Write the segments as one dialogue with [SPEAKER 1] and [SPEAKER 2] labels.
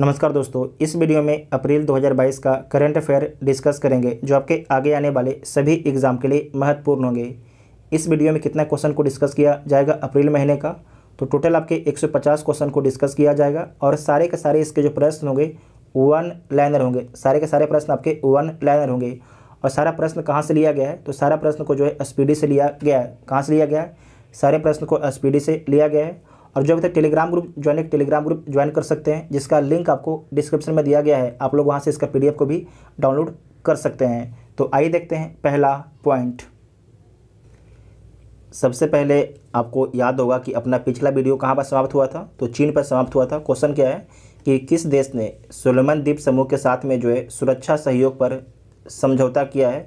[SPEAKER 1] नमस्कार दोस्तों इस वीडियो में अप्रैल 2022 का करंट अफेयर डिस्कस करेंगे जो आपके आगे आने वाले सभी एग्ज़ाम के लिए महत्वपूर्ण होंगे इस वीडियो में कितना क्वेश्चन को डिस्कस किया जाएगा अप्रैल महीने का तो टोटल आपके 150 क्वेश्चन को डिस्कस किया जाएगा और सारे के सारे इसके जो प्रश्न होंगे वन लाइनर होंगे सारे के सारे प्रश्न आपके वन लाइनर होंगे और सारा प्रश्न कहाँ से लिया गया है तो सारा प्रश्न को जो है एस से लिया गया है कहाँ से लिया गया है सारे प्रश्न को एस से लिया गया है और जो अभी तक टेलीग्राम ग्रुप ज्वाइन एक टेलीग्राम ग्रुप ज्वाइन कर सकते हैं जिसका लिंक आपको डिस्क्रिप्शन में दिया गया है आप लोग वहाँ से इसका पी को भी डाउनलोड कर सकते हैं तो आइए देखते हैं पहला पॉइंट सबसे पहले आपको याद होगा कि अपना पिछला वीडियो कहाँ पर समाप्त हुआ था तो चीन पर समाप्त हुआ था क्वेश्चन क्या है कि किस देश ने सोलमन द्वीप समूह के साथ में जो है सुरक्षा सहयोग पर समझौता किया है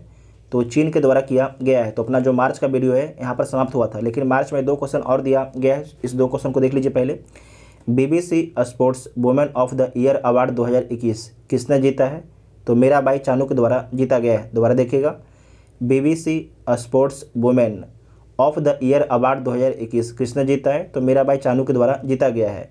[SPEAKER 1] तो चीन के द्वारा किया गया है तो अपना जो मार्च का वीडियो है यहाँ पर समाप्त हुआ था लेकिन मार्च में दो क्वेश्चन और दिया गया है इस दो क्वेश्चन को देख लीजिए पहले BBC sports women of the year award 2021 किसने जीता है तो मेरा भाई चानू के द्वारा जीता गया है दोबारा देखिएगा BBC sports women of the year award 2021 किसने जीता है तो मेरा बाई चानू के द्वारा जीता गया है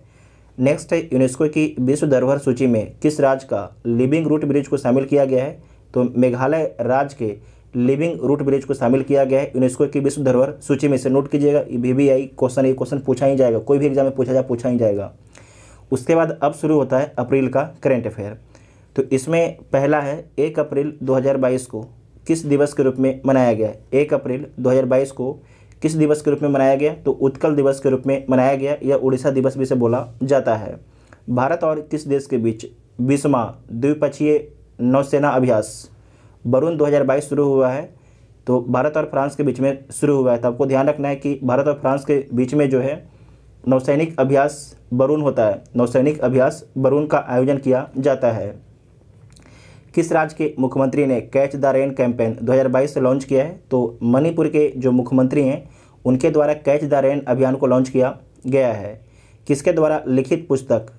[SPEAKER 1] नेक्स्ट है यूनेस्को की विश्व धरोहर सूची में किस राज्य का लिविंग रूट ब्रिज को शामिल किया गया है तो मेघालय राज्य के लिविंग रूट विलेज को शामिल किया गया है यूनेस्को की विश्व धरोहर सूची में से नोट कीजिएगा वी भी आई क्वेश्चन ये क्वेश्चन पूछा ही जाएगा कोई भी एग्जाम में पूछा जाए पूछा ही जाएगा उसके बाद अब शुरू होता है अप्रैल का करेंट अफेयर तो इसमें पहला है एक अप्रैल 2022 को किस दिवस के रूप में मनाया गया एक अप्रैल 2022 को किस दिवस के रूप में मनाया गया तो उत्कल दिवस के रूप में मनाया गया या उड़ीसा दिवस भी से बोला जाता है भारत और किस देश के बीच बीसवा द्विपक्षीय नौसेना अभ्यास वरुण 2022 शुरू हुआ है तो भारत और फ्रांस के बीच में शुरू हुआ है तो आपको ध्यान रखना है कि भारत और फ्रांस के बीच में जो है नौसैनिक अभ्यास बरून होता है नौसैनिक अभ्यास बरून का आयोजन किया जाता है किस राज्य के मुख्यमंत्री ने कैच द रेन कैंपेन 2022 से लॉन्च किया है तो मणिपुर के जो मुख्यमंत्री हैं उनके द्वारा कैच द रेन अभियान को लॉन्च किया गया है किसके द्वारा लिखित पुस्तक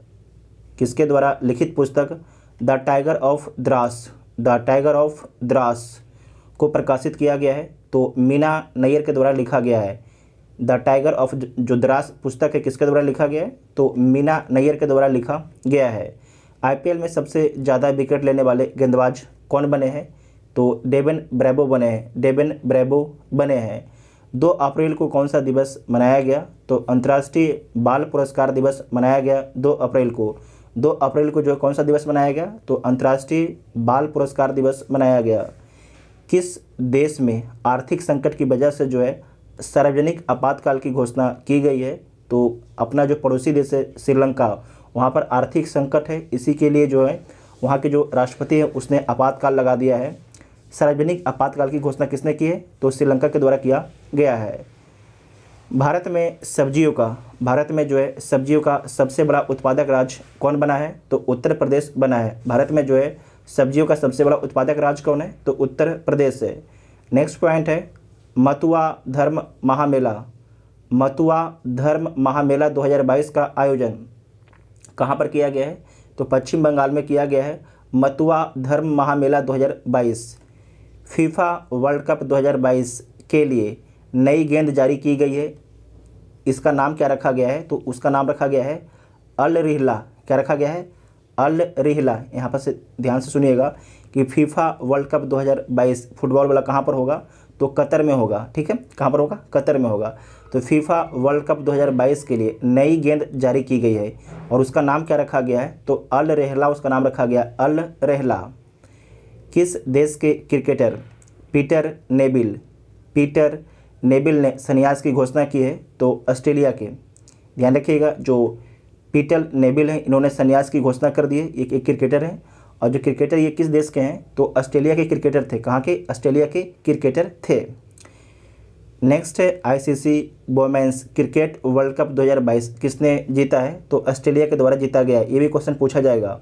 [SPEAKER 1] किसके द्वारा लिखित पुस्तक the tiger of Dras the tiger of Dras को प्रकाशित किया गया है तो मीना नैयर के द्वारा लिखा गया है द टाइगर ऑफ जो द्रास पुस्तक है किसके द्वारा लिखा गया है तो मीना नैयर के द्वारा लिखा गया है आईपीएल में सबसे ज़्यादा विकेट लेने वाले गेंदबाज कौन बने हैं तो डेबिन ब्रेबो बने हैं डेबिन ब्रेबो बने हैं दो अप्रैल को कौन सा दिवस मनाया गया तो अंतर्राष्ट्रीय बाल पुरस्कार दिवस मनाया गया दो अप्रैल को दो अप्रैल को जो है कौन सा दिवस मनाया गया तो अंतर्राष्ट्रीय बाल पुरस्कार दिवस मनाया गया किस देश में आर्थिक संकट की वजह से जो है सार्वजनिक आपातकाल की घोषणा की गई है तो अपना जो पड़ोसी देश है श्रीलंका वहाँ पर आर्थिक संकट है इसी के लिए जो है वहाँ के जो राष्ट्रपति हैं उसने आपातकाल लगा दिया है सार्वजनिक आपातकाल की घोषणा किसने की है तो श्रीलंका के द्वारा किया गया है भारत में सब्जियों का भारत में जो है सब्जियों का सबसे बड़ा उत्पादक राज्य कौन बना है तो उत्तर प्रदेश बना है भारत में जो है सब्जियों का सबसे बड़ा उत्पादक राज्य कौन है तो उत्तर प्रदेश है नेक्स्ट पॉइंट है मतुआ धर्म महामेला मतुआ धर्म महामेला 2022 का आयोजन कहाँ पर किया गया है तो पश्चिम बंगाल में किया गया है मतुआ धर्म महामेला 2022 फीफा वर्ल्ड कप 2022 के लिए नई गेंद जारी की गई है इसका नाम क्या रखा गया है तो उसका नाम रखा गया है अल रिहला क्या रखा गया है अल रिहला यहाँ पर से ध्यान से सुनिएगा कि फीफा वर्ल्ड कप 2022 फुटबॉल वाला कहाँ पर होगा तो कतर में होगा ठीक है कहाँ पर होगा कतर में होगा तो फीफा वर्ल्ड कप 2022 के लिए नई गेंद जारी की गई है और उसका नाम क्या रखा गया है तो अल रेहला उसका नाम रखा गया अल रेहला किस देश के cricketer Peter Nevill Peter Nevill ने सन्यास की घोषणा की है तो ऑस्ट्रेलिया के ध्यान रखिएगा जो पीटल नेबिल हैं इन्होंने सन्यास की घोषणा कर दी है एक एक क्रिकेटर हैं और जो क्रिकेटर ये किस देश के हैं तो ऑस्ट्रेलिया के क्रिकेटर थे कहाँ के ऑस्ट्रेलिया के क्रिकेटर थे नेक्स्ट है ICC women's cricket world cup 2022 किसने जीता है तो ऑस्ट्रेलिया के द्वारा जीता गया ये भी क्वेश्चन पूछा जाएगा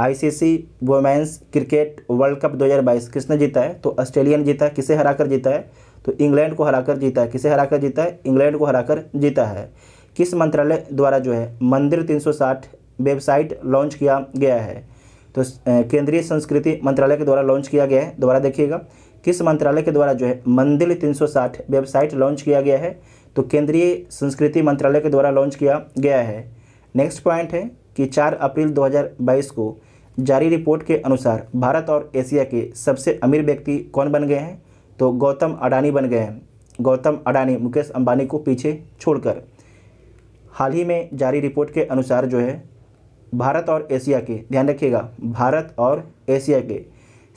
[SPEAKER 1] ICC women's cricket world cup 2022 किसने जीता है तो ऑस्ट्रेलिया ने जीता है किसे हरा कर जीता है तो इंग्लैंड को हराकर जीता है किसे हराकर जीता है इंग्लैंड को हराकर जीता है किस मंत्रालय द्वारा जो है मंदिर 360 वेबसाइट लॉन्च किया गया है तो केंद्रीय संस्कृति मंत्रालय के द्वारा लॉन्च किया गया है दोबारा देखिएगा किस मंत्रालय के द्वारा जो है मंदिर 360 वेबसाइट लॉन्च किया गया है तो केंद्रीय संस्कृति मंत्रालय के द्वारा लॉन्च किया गया है नेक्स्ट पॉइंट है कि चार अप्रैल दो को जारी रिपोर्ट के अनुसार भारत और एशिया के सबसे अमीर व्यक्ति कौन बन गए हैं तो गौतम अडानी बन गए हैं गौतम अडानी मुकेश अंबानी को पीछे छोड़कर हाल ही में जारी रिपोर्ट के अनुसार जो है भारत और एशिया के ध्यान रखिएगा भारत और एशिया के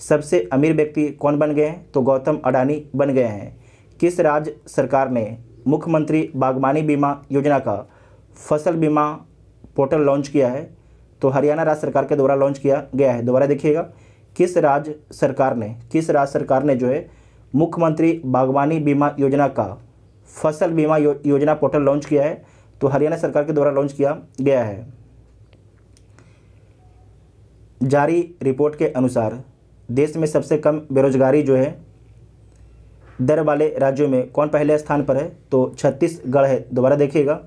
[SPEAKER 1] सबसे अमीर व्यक्ति कौन बन गए हैं तो गौतम अडानी बन गए हैं किस राज्य सरकार ने मुख्यमंत्री बागवानी बीमा योजना का फसल बीमा पोर्टल लॉन्च किया है तो हरियाणा राज्य सरकार के द्वारा लॉन्च किया गया है दोबारा देखिएगा किस राज्य सरकार ने किस राज्य सरकार ने जो है मुख्यमंत्री बागवानी बीमा योजना का फसल बीमा यो, योजना पोर्टल लॉन्च किया है तो हरियाणा सरकार के द्वारा लॉन्च किया गया है जारी रिपोर्ट के अनुसार देश में सबसे कम बेरोजगारी जो है दर वाले राज्यों में कौन पहले स्थान पर है तो छत्तीसगढ़ है दोबारा देखिएगा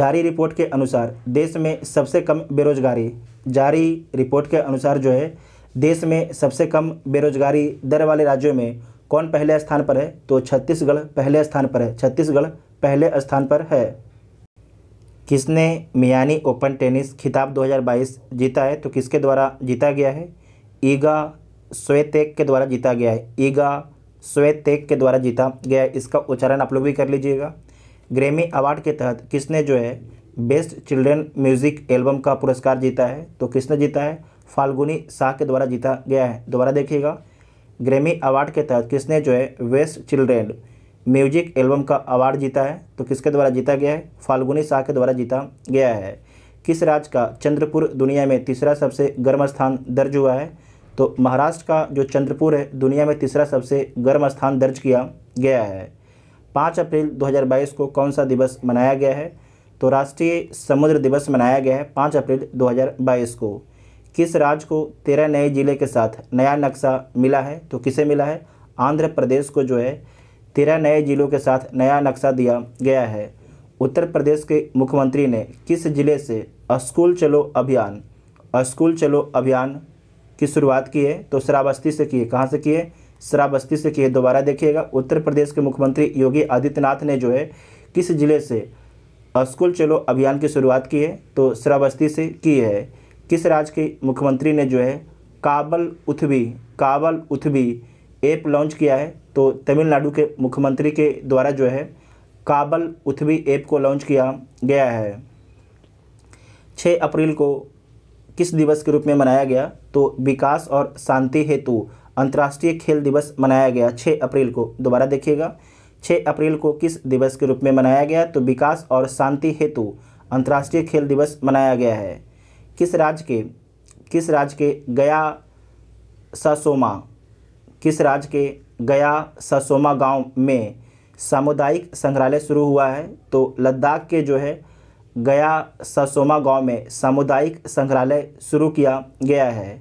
[SPEAKER 1] जारी रिपोर्ट के अनुसार देश में सबसे कम बेरोजगारी जारी रिपोर्ट के अनुसार जो है देश में सबसे कम बेरोजगारी दर वाले राज्यों में कौन पहले स्थान पर है तो छत्तीसगढ़ पहले स्थान पर है छत्तीसगढ़ पहले स्थान पर है किसने मियानी ओपन टेनिस खिताब 2022 जीता है तो किसके द्वारा जीता गया है ईगा स्वेतेक के द्वारा जीता गया है ईगा स्वेतेक के द्वारा जीता गया है इसका उच्चारण आप लोग भी कर लीजिएगा ग्रेमी अवार्ड के तहत किसने जो है बेस्ट चिल्ड्रन म्यूज़िक एल्बम का पुरस्कार जीता है तो किसने जीता है फाल्गुनी शाह के द्वारा जीता गया है दोबारा देखिएगा ग्रेमी अवार्ड के तहत किसने जो है वेस्ट चिल्ड्रेन म्यूजिक एल्बम का अवार्ड जीता है तो किसके द्वारा जीता गया है फाल्गुनी शाह के द्वारा जीता गया है किस राज्य का चंद्रपुर दुनिया में तीसरा सबसे गर्म स्थान दर्ज हुआ है तो महाराष्ट्र का जो चंद्रपुर है दुनिया में तीसरा सबसे गर्म स्थान दर्ज किया गया है पाँच अप्रैल 2022 को कौन सा दिवस मनाया गया है तो राष्ट्रीय समुद्र दिवस मनाया गया है पाँच अप्रैल 2022 को किस राज्य को तेरह नए जिले के साथ नया नक्शा मिला है तो किसे मिला है आंध्र प्रदेश को जो है तेरह नए जिलों के साथ नया नक्शा दिया गया है उत्तर प्रदेश के मुख्यमंत्री ने किस जिले से स्कूल चलो अभियान स्कूल चलो अभियान की शुरुआत की है तो शराबस्ती से किए कहाँ से किए शराबस्ती से किए दोबारा देखिएगा उत्तर प्रदेश के मुख्यमंत्री योगी आदित्यनाथ ने जो है किस जिले से स्कूल चलो अभियान की शुरुआत की है तो शराबस्ती से की है किस राज्य के मुख्यमंत्री ने जो है काबल उथवी काबल उथवी ऐप लॉन्च किया है तो तमिलनाडु के मुख्यमंत्री के द्वारा जो है काबल उथवी ऐप को लॉन्च किया गया है 6 अप्रैल को किस दिवस के रूप में मनाया गया तो विकास और शांति हेतु अंतर्राष्ट्रीय खेल दिवस मनाया गया 6 अप्रैल को दोबारा देखिएगा 6 अप्रैल को किस दिवस के रूप में मनाया गया तो विकास और शांति हेतु अंतर्राष्ट्रीय खेल दिवस मनाया गया है किस राज्य के किस राज्य के गया ससोमा किस राज्य के गया ससोमा गांव में सामुदायिक संग्रहालय शुरू हुआ है तो लद्दाख के जो है गया ससोमा गांव में सामुदायिक संग्रहालय शुरू किया गया है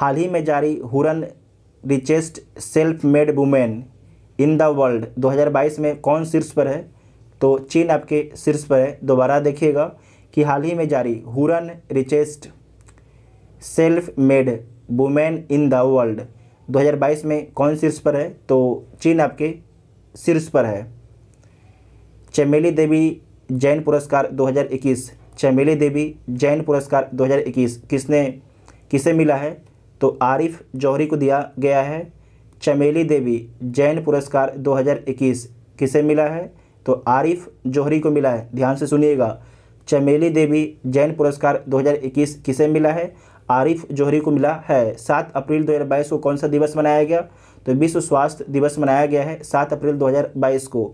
[SPEAKER 1] हाल ही में जारी Hurun richest self made women in the world 2022 में कौन शीर्ष पर है तो चीन आपके शीर्ष पर है दोबारा देखिएगा कि हाल ही में जारी Hurun richest self made women in the world 2022 में कौन शीर्ष पर है तो चीन आपके शीर्ष पर है चमेली देवी जैन पुरस्कार 2021 चमेली देवी जैन पुरस्कार 2021 किसने किसे मिला है तो आरिफ जौहरी को दिया गया है चमेली देवी जैन पुरस्कार 2021 किसे मिला है तो आरिफ जौहरी को मिला है ध्यान से सुनिएगा चमेली देवी जैन पुरस्कार 2021 किसे मिला है आरिफ जोहरी को मिला है सात अप्रैल 2022 को कौन सा दिवस मनाया गया तो विश्व स्वास्थ्य दिवस मनाया गया है सात अप्रैल 2022 को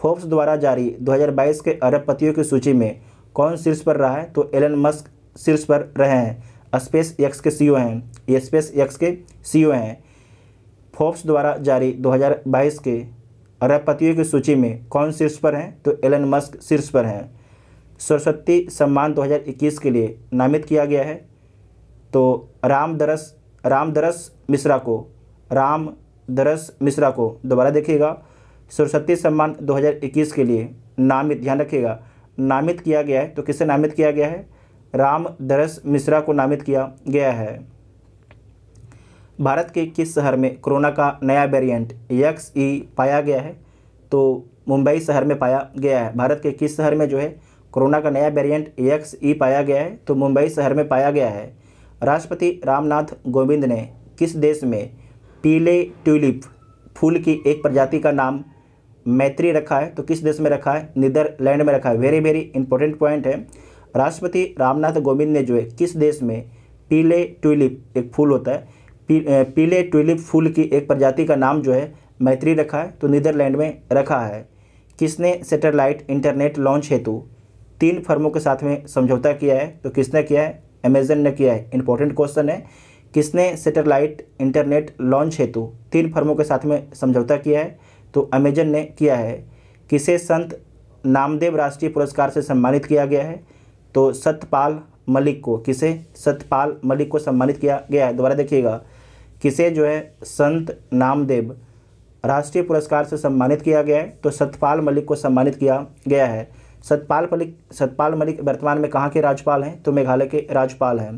[SPEAKER 1] फोर्ब्स द्वारा जारी 2022 के अरबपतियों की सूची में कौन शीर्ष पर रहा है तो एलन मस्क शीर्ष पर रहे हैं स्पेस एक्स के सी हैं ये स्पेस एक्स के सी हैं फोर्ब्स द्वारा जारी दो के अरबपतियों की सूची में कौन शीर्ष पर हैं तो एलन मस्क शीर्ष पर हैं सरस्वती सम्मान 2021 के लिए नामित किया गया है तो राम दरस मिश्रा को रामदरस मिश्रा को दोबारा देखिएगा सरस्वती सम्मान 2021 के लिए नामित ध्यान रखिएगा नामित किया गया है तो किसे नामित किया गया है रामदरस मिश्रा को नामित किया गया है भारत के किस शहर में कोरोना का नया वेरिएंट यक्स ई e पाया गया है तो मुंबई शहर में पाया गया है भारत के किस शहर में जो है कोरोना का नया वेरिएंट एक्स ई पाया गया है तो मुंबई शहर में पाया गया है राष्ट्रपति रामनाथ कोविंद ने किस देश में पीले ट्यूलिप फूल की एक प्रजाति का नाम मैत्री रखा है तो किस देश में रखा है नीदरलैंड में रखा है वेरी वेरी इंपॉर्टेंट पॉइंट है राष्ट्रपति रामनाथ कोविंद ने जो है किस देश में पीले ट्यूलिप एक फूल होता है पी, पीले ट्यूलिप फूल की एक प्रजाति का नाम जो है मैत्री रखा है तो नीदरलैंड में रखा है किसने सैटेलाइट इंटरनेट लॉन्च हेतु तीन फर्मों के साथ में समझौता किया है तो किसने किया है अमेजन ने किया है इंपॉर्टेंट क्वेश्चन है किसने सेटेलाइट इंटरनेट लॉन्च हेतु तीन फर्मों के साथ में समझौता किया है तो अमेजन ने किया है किसे संत नामदेव राष्ट्रीय पुरस्कार से सम्मानित किया गया है तो सतपाल मलिक को किसे सतपाल मलिक को सम्मानित किया गया है दोबारा देखिएगा किसे जो है संत नामदेव राष्ट्रीय पुरस्कार से सम्मानित किया गया है तो सतपाल मलिक को सम्मानित किया गया है सतपाल मलिक सतपाल मलिक वर्तमान में कहाँ के राज्यपाल हैं तो मेघालय के राज्यपाल हैं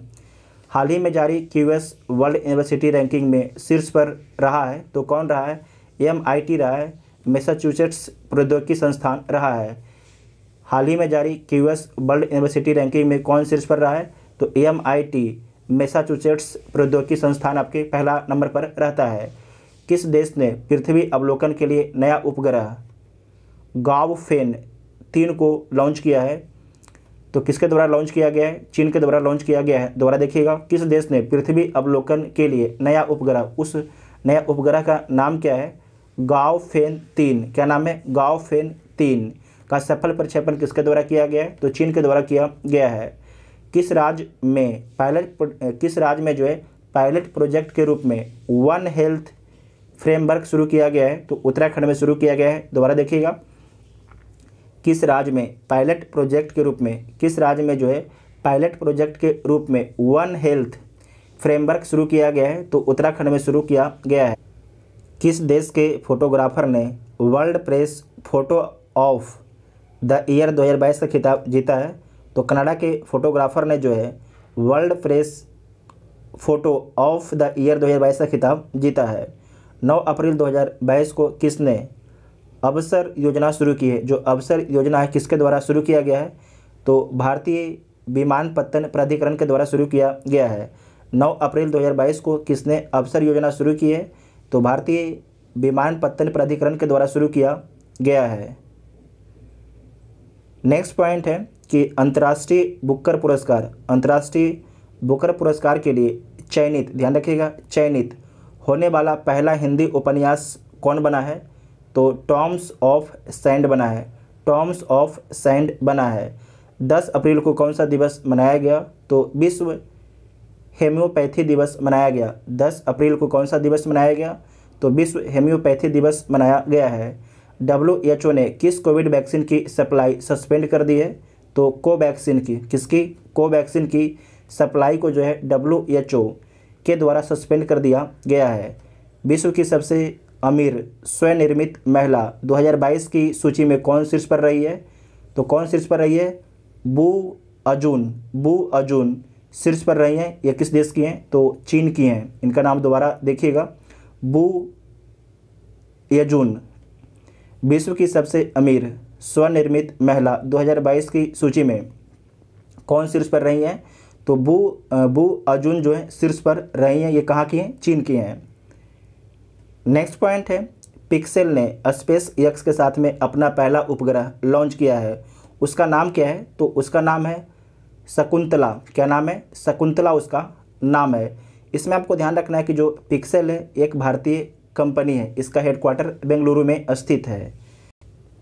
[SPEAKER 1] हाल ही में जारी क्यूएस वर्ल्ड यूनिवर्सिटी रैंकिंग में शीर्ष पर रहा है तो कौन रहा है एम रहा है मैसाचुसेट्स प्रौद्योगिकी संस्थान रहा है हाल ही में जारी क्यूएस वर्ल्ड यूनिवर्सिटी रैंकिंग में कौन शीर्ष पर रहा है तो एम मैसाचुसेट्स प्रौद्योगिकी संस्थान आपके पहला नंबर पर रहता है किस देश ने पृथ्वी अवलोकन के लिए नया उपग्रह गावफेन तीन को लॉन्च किया है तो किसके द्वारा लॉन्च किया गया है चीन के द्वारा लॉन्च किया गया है दोबारा देखिएगा किस देश ने पृथ्वी अवलोकन के लिए नया उपग्रह उस नया उपग्रह का नाम क्या है गाओ फेन तीन क्या नाम है गाओ फेन तीन का सफल प्रक्षेपण किसके द्वारा किया गया है तो चीन के द्वारा किया गया है किस राज्य में पायलट किस राज्य में जो है पायलट प्रोजेक्ट के रूप में वन हेल्थ फ्रेमवर्क शुरू किया गया है तो उत्तराखंड में शुरू किया गया है दोबारा देखिएगा किस राज्य में पायलट प्रोजेक्ट के रूप में किस राज्य में जो है पायलट प्रोजेक्ट के रूप में वन हेल्थ फ्रेमवर्क शुरू किया गया है तो उत्तराखंड में शुरू किया गया है किस देश के फोटोग्राफर ने world press photo of the year 2022 का खिताब जीता है तो कनाडा के फोटोग्राफर ने जो है world press photo of the year 2022 का खिताब जीता है 9 अप्रैल 2022 को किसने अवसर योजना शुरू की है जो अवसर योजना है किसके द्वारा शुरू किया गया है तो भारतीय विमानपत्तन प्राधिकरण के द्वारा शुरू किया गया है 9 अप्रैल 2022 को किसने अवसर योजना शुरू की है तो भारतीय विमानपत्तन प्राधिकरण के द्वारा शुरू किया गया है नेक्स्ट पॉइंट है कि अंतर्राष्ट्रीय बुकर पुरस्कार अंतर्राष्ट्रीय बुकर पुरस्कार के लिए चयनित ध्यान रखिएगा चयनित होने वाला पहला हिंदी उपन्यास कौन बना है तो टॉम्स ऑफ सैंड बना है टॉम्स ऑफ सैंड बना है दस अप्रैल को कौन सा दिवस मनाया गया तो विश्व हेम्योपैथी दिवस मनाया गया दस अप्रैल को कौन सा दिवस मनाया गया तो विश्व हेम्योपैथी दिवस मनाया गया है डब्ल्यू एच ओ ने किस कोविड वैक्सीन की सप्लाई सस्पेंड कर दी है तो कोवैक्सीन की किसकी कोवैक्सीन की सप्लाई को जो है डब्ल्यू एच ओ के द्वारा सस्पेंड कर दिया गया है विश्व की सबसे अमीर स्वनिर्मित महिला 2022 की सूची में कौन शीर्ष पर रही है तो कौन शीर्ष पर रही है बू अजून बू अजून शीर्ष पर रही हैं ये किस देश की हैं तो चीन की हैं इनका नाम दोबारा देखिएगा बू यजून विश्व की सबसे अमीर स्वनिर्मित महिला 2022 की सूची में कौन शीर्ष पर रही हैं तो बू बू अजून जो है शीर्ष पर रही हैं ये कहाँ की हैं चीन की हैं नेक्स्ट पॉइंट है पिक्सेल ने स्पेस यक्स के साथ में अपना पहला उपग्रह लॉन्च किया है उसका नाम क्या है तो उसका नाम है शकुंतला क्या नाम है शकुंतला उसका नाम है इसमें आपको ध्यान रखना है कि जो पिक्सेल है एक भारतीय कंपनी है इसका हेडक्वार्टर बेंगलुरु में स्थित है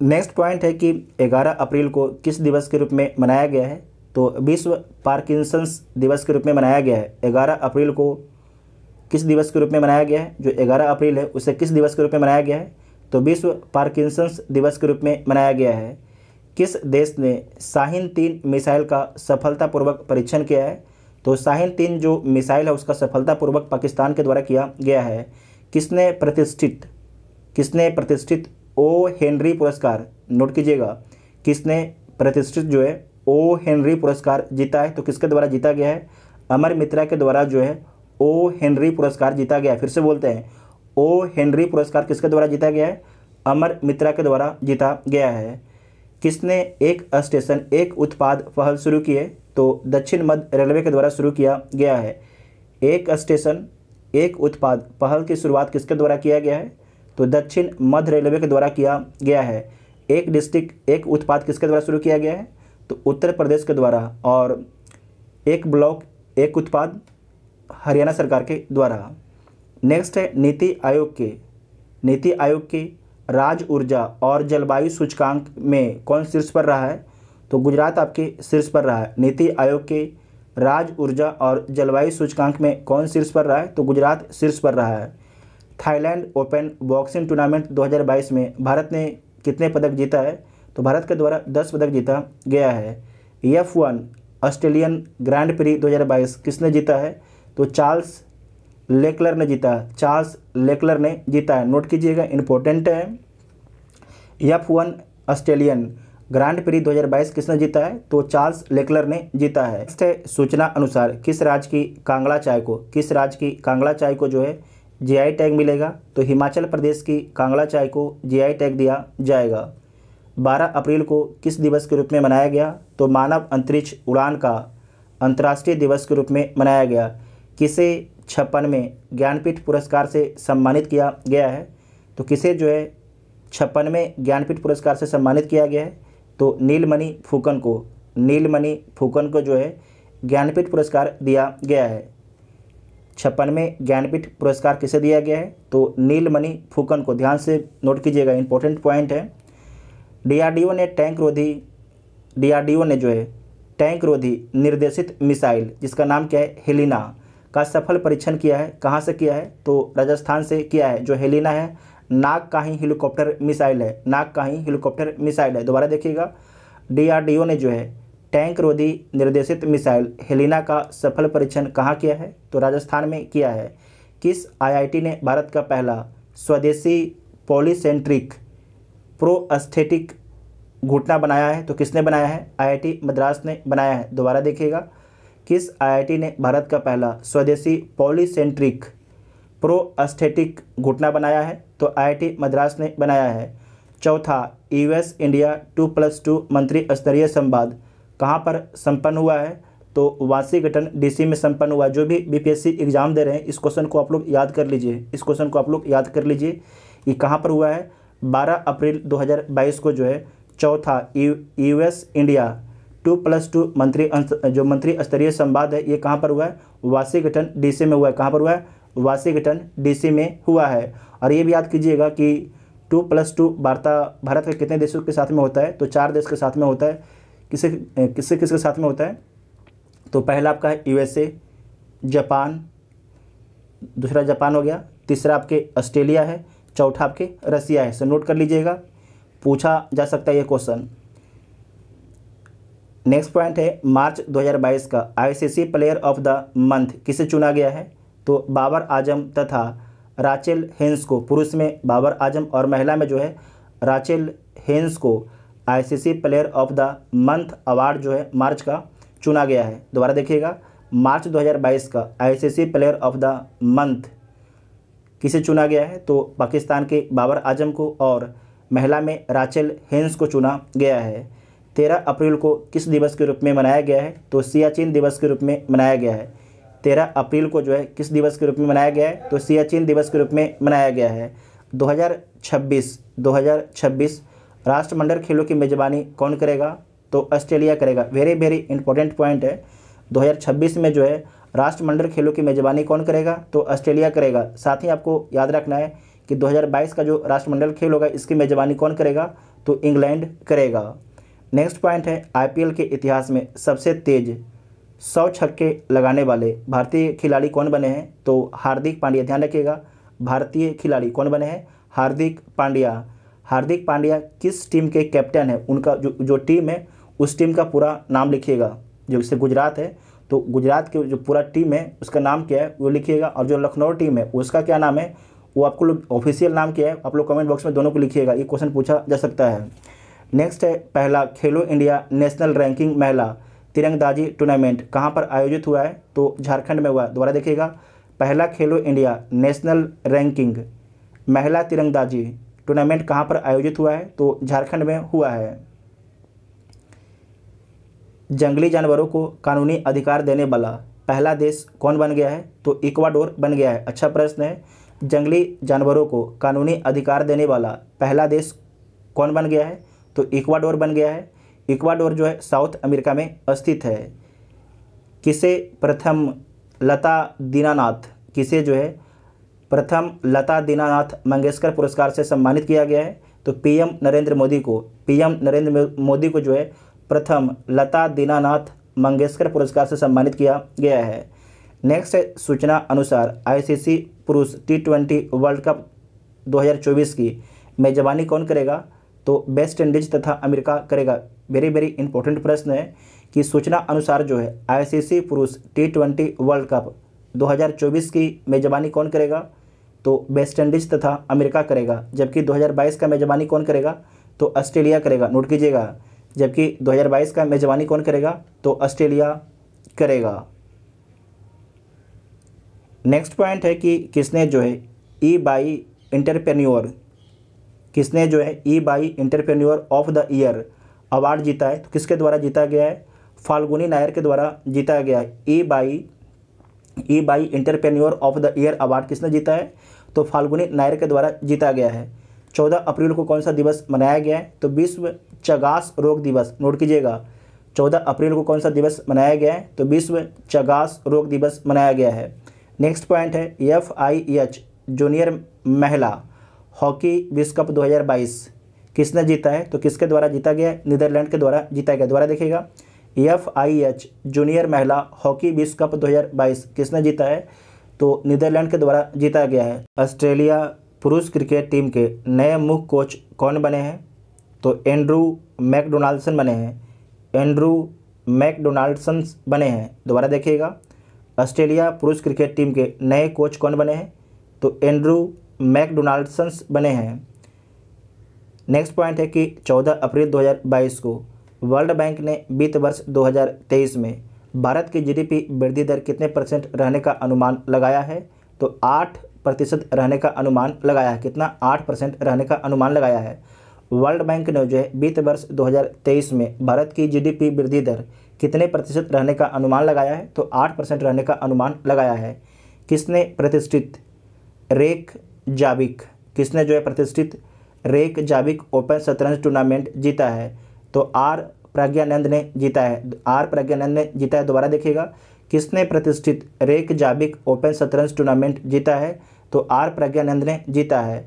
[SPEAKER 1] नेक्स्ट पॉइंट है कि 11 अप्रैल को किस दिवस के रूप में मनाया गया है तो विश्व पार्किंसंस दिवस के रूप में मनाया गया है 11 अप्रैल को किस दिवस के रूप में मनाया गया है जो 11 अप्रैल है उसे किस दिवस के रूप में मनाया गया है तो विश्व पार्किंसंस दिवस के रूप में मनाया गया है किस देश ने साहिन तीन मिसाइल का सफलतापूर्वक परीक्षण किया है तो साहिन तीन जो मिसाइल है उसका सफलतापूर्वक पाकिस्तान के द्वारा किया गया है किसने प्रतिष्ठित किसने प्रतिष्ठित ओ हेनरी पुरस्कार नोट कीजिएगा किसने प्रतिष्ठित जो है ओ हेनरी पुरस्कार जीता है तो किसके द्वारा जीता गया है अमर मित्रा के द्वारा जो है ओ हेनरी पुरस्कार जीता गया फिर से बोलते हैं ओ हेनरी पुरस्कार किसके द्वारा जीता गया है अमर मित्रा के द्वारा जीता गया है किसने एक स्टेशन एक उत्पाद पहल शुरू किए तो दक्षिण मध्य रेलवे के द्वारा शुरू किया गया है एक स्टेशन एक उत्पाद पहल की शुरुआत किसके द्वारा किया गया है तो दक्षिण मध्य रेलवे के द्वारा किया गया है एक डिस्ट्रिक्ट एक उत्पाद किसके द्वारा शुरू किया गया है तो उत्तर प्रदेश के द्वारा और एक ब्लॉक एक उत्पाद हरियाणा सरकार के द्वारा नेक्स्ट है नीति आयोग के नीति आयोग के राज ऊर्जा और जलवायु सूचकांक में कौन शीर्ष पर रहा है तो गुजरात आपके शीर्ष पर रहा है नीति आयोग के राज ऊर्जा और जलवायु सूचकांक में कौन शीर्ष पर रहा है तो गुजरात शीर्ष पर रहा है थाईलैंड ओपन बॉक्सिंग टूर्नामेंट 2022 में भारत ने कितने पदक जीता है तो भारत के द्वारा 10 पदक जीता गया है F one Australian grand prix 2022 किसने जीता है तो चार्ल्स लेकलर ने जीता चार्ल्स लेकलर ने जीता है नोट कीजिएगा इंपॉर्टेंट है F one Australian grand prix 2022 किसने जीता है तो चार्ल्स लेकलर ने जीता है नेक्स्ट है सूचना अनुसार किस राज्य की कांगड़ा चाय को किस राज्य की कांगड़ा चाय को जो है जीआई टैग मिलेगा तो हिमाचल प्रदेश की कांगड़ा चाय को जीआई टैग दिया जाएगा 12 अप्रैल को किस दिवस के रूप में मनाया गया तो मानव अंतरिक्ष उड़ान का अंतर्राष्ट्रीय दिवस के रूप में मनाया गया किसे छप्पन में ज्ञानपीठ पुरस्कार से सम्मानित किया गया है तो किसे जो है छप्पन में ज्ञानपीठ पुरस्कार से सम्मानित किया गया है तो नीलमणि फूकन को नीलमणि फूकन को जो है ज्ञानपीठ पुरस्कार दिया गया है छप्पन में ज्ञानपीठ पुरस्कार किसे दिया गया है तो नीलमणि फूकन को ध्यान से नोट कीजिएगा इंपॉर्टेंट पॉइंट है डीआरडीओ ने टैंक रोधी डीआरडीओ ने जो है टैंक रोधी निर्देशित मिसाइल जिसका नाम क्या है हेलिना का सफल परीक्षण किया है कहाँ से किया है तो राजस्थान से किया है जो हेलिना है नाग का ही हेलीकॉप्टर मिसाइल है नाग का ही हेलीकॉप्टर मिसाइल है दोबारा देखिएगा डीआरडीओ ने जो है टैंक रोधी निर्देशित मिसाइल हेलिना का सफल परीक्षण कहाँ किया है तो राजस्थान में किया है किस आईआईटी ने भारत का पहला स्वदेशी पॉलीसेंट्रिक अस्थेटिक घुटना बनाया है तो किसने बनाया है आईआईटी मद्रास ने बनाया है दोबारा देखिएगा किस आईआईटी ने भारत का पहला स्वदेशी पॉलीसेंट्रिक प्रो अस्थेटिक घुटना बनाया है तो आईआईटी मद्रास ने बनाया है चौथा US India two plus two मंत्री स्तरीय संवाद कहाँ पर संपन्न हुआ है तो वाशिंगटन डीसी में संपन्न हुआ जो भी बीपीएससी एग्ज़ाम दे रहे हैं इस क्वेश्चन को आप लोग याद कर लीजिए इस क्वेश्चन को आप लोग याद कर लीजिए ये कहाँ पर हुआ है 12 अप्रैल 2022 को जो है चौथा US India two plus two मंत्री जो मंत्री स्तरीय संवाद है ये कहाँ पर हुआ है वाशिंगटन डीसी में हुआ है कहाँ पर हुआ है वाशिंगटन डीसी में हुआ है और ये भी याद कीजिएगा कि टू प्लस टू वार्ता भारत के कितने देशों के साथ में होता है तो चार देश के साथ में होता है किसे किससे किसके साथ में होता है तो पहला आपका है यू जापान दूसरा जापान हो गया तीसरा आपके ऑस्ट्रेलिया है चौथा आपके रसिया है सो नोट कर लीजिएगा पूछा जा सकता है ये क्वेश्चन नेक्स्ट पॉइंट है मार्च 2022 का ICC player of the month किसे चुना गया है तो बाबर आजम तथा राचेल हेंस को पुरुष में बाबर आजम और महिला में जो है राचेल हेंस को ICC player of the month award जो है मार्च का चुना गया है दोबारा देखिएगा मार्च 2022 का ICC player of the month किसे चुना गया है तो पाकिस्तान के बाबर आजम को और महिला में राचेल हेंस को चुना गया है तेरह अप्रैल को किस दिवस के रूप में मनाया गया है तो सियाचिन दिवस के रूप में मनाया गया है तेरह अप्रैल को जो है किस दिवस के रूप में मनाया गया है तो सियाचिन दिवस के रूप में मनाया गया है 2026 2026 राष्ट्रमंडल खेलों की मेज़बानी कौन करेगा तो ऑस्ट्रेलिया करेगा वेरी वेरी इंपॉर्टेंट पॉइंट है 2026 में जो है राष्ट्रमंडल खेलों की मेज़बानी कौन करेगा तो ऑस्ट्रेलिया करेगा साथ ही आपको याद रखना है कि 2022 का जो राष्ट्रमंडल खेल होगा इसकी मेज़बानी कौन करेगा तो इंग्लैंड करेगा नेक्स्ट पॉइंट है आईपीएल के इतिहास में सबसे तेज सौ छक्के लगाने वाले भारतीय खिलाड़ी कौन बने हैं तो हार्दिक पांड्या ध्यान रखिएगा भारतीय खिलाड़ी कौन बने हैं हार्दिक पांड्या हार्दिक पांड्या किस टीम के कैप्टन है उनका जो जो टीम है उस टीम का पूरा नाम लिखिएगा जो जैसे गुजरात है तो गुजरात के जो पूरा टीम है उसका नाम क्या है वो लिखिएगा और जो लखनऊ टीम है उसका क्या नाम है वो आपको लोग ऑफिशियल नाम क्या है आप लोग कमेंट बॉक्स में दोनों को लिखिएगा ये क्वेश्चन पूछा जा सकता है नेक्स्ट है पहला खेलो इंडिया नेशनल रैंकिंग महिला तिरंगदाजी टूर्नामेंट कहाँ पर आयोजित हुआ है तो झारखंड में हुआ दोबारा देखिएगा पहला खेलो इंडिया नेशनल रैंकिंग महिला तिरंगदाजी टूर्नामेंट कहाँ पर आयोजित हुआ है तो झारखंड में हुआ है जंगली जानवरों को कानूनी अधिकार देने वाला पहला देश कौन बन गया है तो इक्वाडोर बन गया है अच्छा प्रश्न है जंगली जानवरों को कानूनी अधिकार देने वाला पहला देश कौन बन गया है तो इक्वाडोर बन गया है इक्वाडोर जो है साउथ अमेरिका में स्थित है किसे प्रथम लता दीनानाथ किसे जो है प्रथम लता दीनानाथ मंगेशकर पुरस्कार से सम्मानित किया गया है तो पीएम नरेंद्र मोदी को पीएम नरेंद्र मोदी को जो है प्रथम लता दीनानाथ मंगेशकर पुरस्कार से सम्मानित किया गया है नेक्स्ट सूचना अनुसार आईसीसी पुरुष टी ट्वेंटी वर्ल्ड कप 2024 की मेजबानी कौन करेगा तो वेस्ट इंडीज तथा अमेरिका करेगा वेरी वेरी इंपॉर्टेंट प्रश्न है कि सूचना अनुसार जो है आईसीसी पुरुष टी ट्वेंटी वर्ल्ड कप 2024 की मेज़बानी कौन करेगा तो वेस्ट इंडीज तथा अमेरिका करेगा जबकि 2022 का मेज़बानी कौन करेगा तो ऑस्ट्रेलिया करेगा नोट कीजिएगा जबकि 2022 का मेज़बानी कौन करेगा तो ऑस्ट्रेलिया करेगा नेक्स्ट पॉइंट है कि किसने जो है ई बाई इंटरप्रेन्योर किसने जो है E Y entrepreneur of the year award जीता है तो किसके द्वारा जीता गया है फाल्गुनी नायर के द्वारा जीता गया है E Y E Y entrepreneur of the year award किसने जीता है तो फाल्गुनी नायर के द्वारा जीता गया है चौदह अप्रैल को कौन सा दिवस मनाया गया है तो विश्व चगास रोग दिवस नोट कीजिएगा चौदह अप्रैल को कौन सा दिवस मनाया गया है तो विश्व चगास रोग दिवस मनाया गया है नेक्स्ट पॉइंट है एफ आई एच जूनियर महिला हॉकी विश्व कप 2022 किसने जीता है तो किसके द्वारा जीता गया नीदरलैंड के द्वारा जीता गया द्वारा देखिएगा एफ आई एच जूनियर महिला हॉकी विश्व कप 2022 किसने जीता है तो नीदरलैंड के द्वारा जीता गया है ऑस्ट्रेलिया पुरुष क्रिकेट टीम के नए मुख्य कोच कौन बने हैं तो एंड्रू मैकडोनाल्डसन बने हैं एंड्रू मैकडोनाल्डसन बने हैं दोबारा देखिएगा ऑस्ट्रेलिया पुरुष क्रिकेट टीम के नए कोच कौन बने हैं तो एंड्रू मैकडोनाल्डसन्स बने हैं नेक्स्ट पॉइंट है कि 14 अप्रैल 2022 को वर्ल्ड बैंक ने वित्त वर्ष 2023 में भारत की जीडीपी वृद्धि दर कितने परसेंट रहने का अनुमान लगाया है तो आठ प्रतिशत रहने का अनुमान लगाया है कितना आठ परसेंट रहने का अनुमान लगाया है वर्ल्ड बैंक ने जो है वित्त वर्ष 2023 में भारत की जीडीपी वृद्धि दर कितने प्रतिशत रहने का अनुमान लगाया है तो आठ परसेंट रहने का अनुमान लगाया है किसने प्रतिष्ठित रेक जाबिक किसने जो है प्रतिष्ठित रेक जाविक ओपन शतरंज टूर्नामेंट जीता है तो आर प्रज्ञानंद ने जीता है आर प्रज्ञानंद ने जीता है दोबारा देखिएगा किसने प्रतिष्ठित रेक जाबिक ओपन शतरंज टूर्नामेंट जीता है तो आर प्रज्ञानंद ने जीता है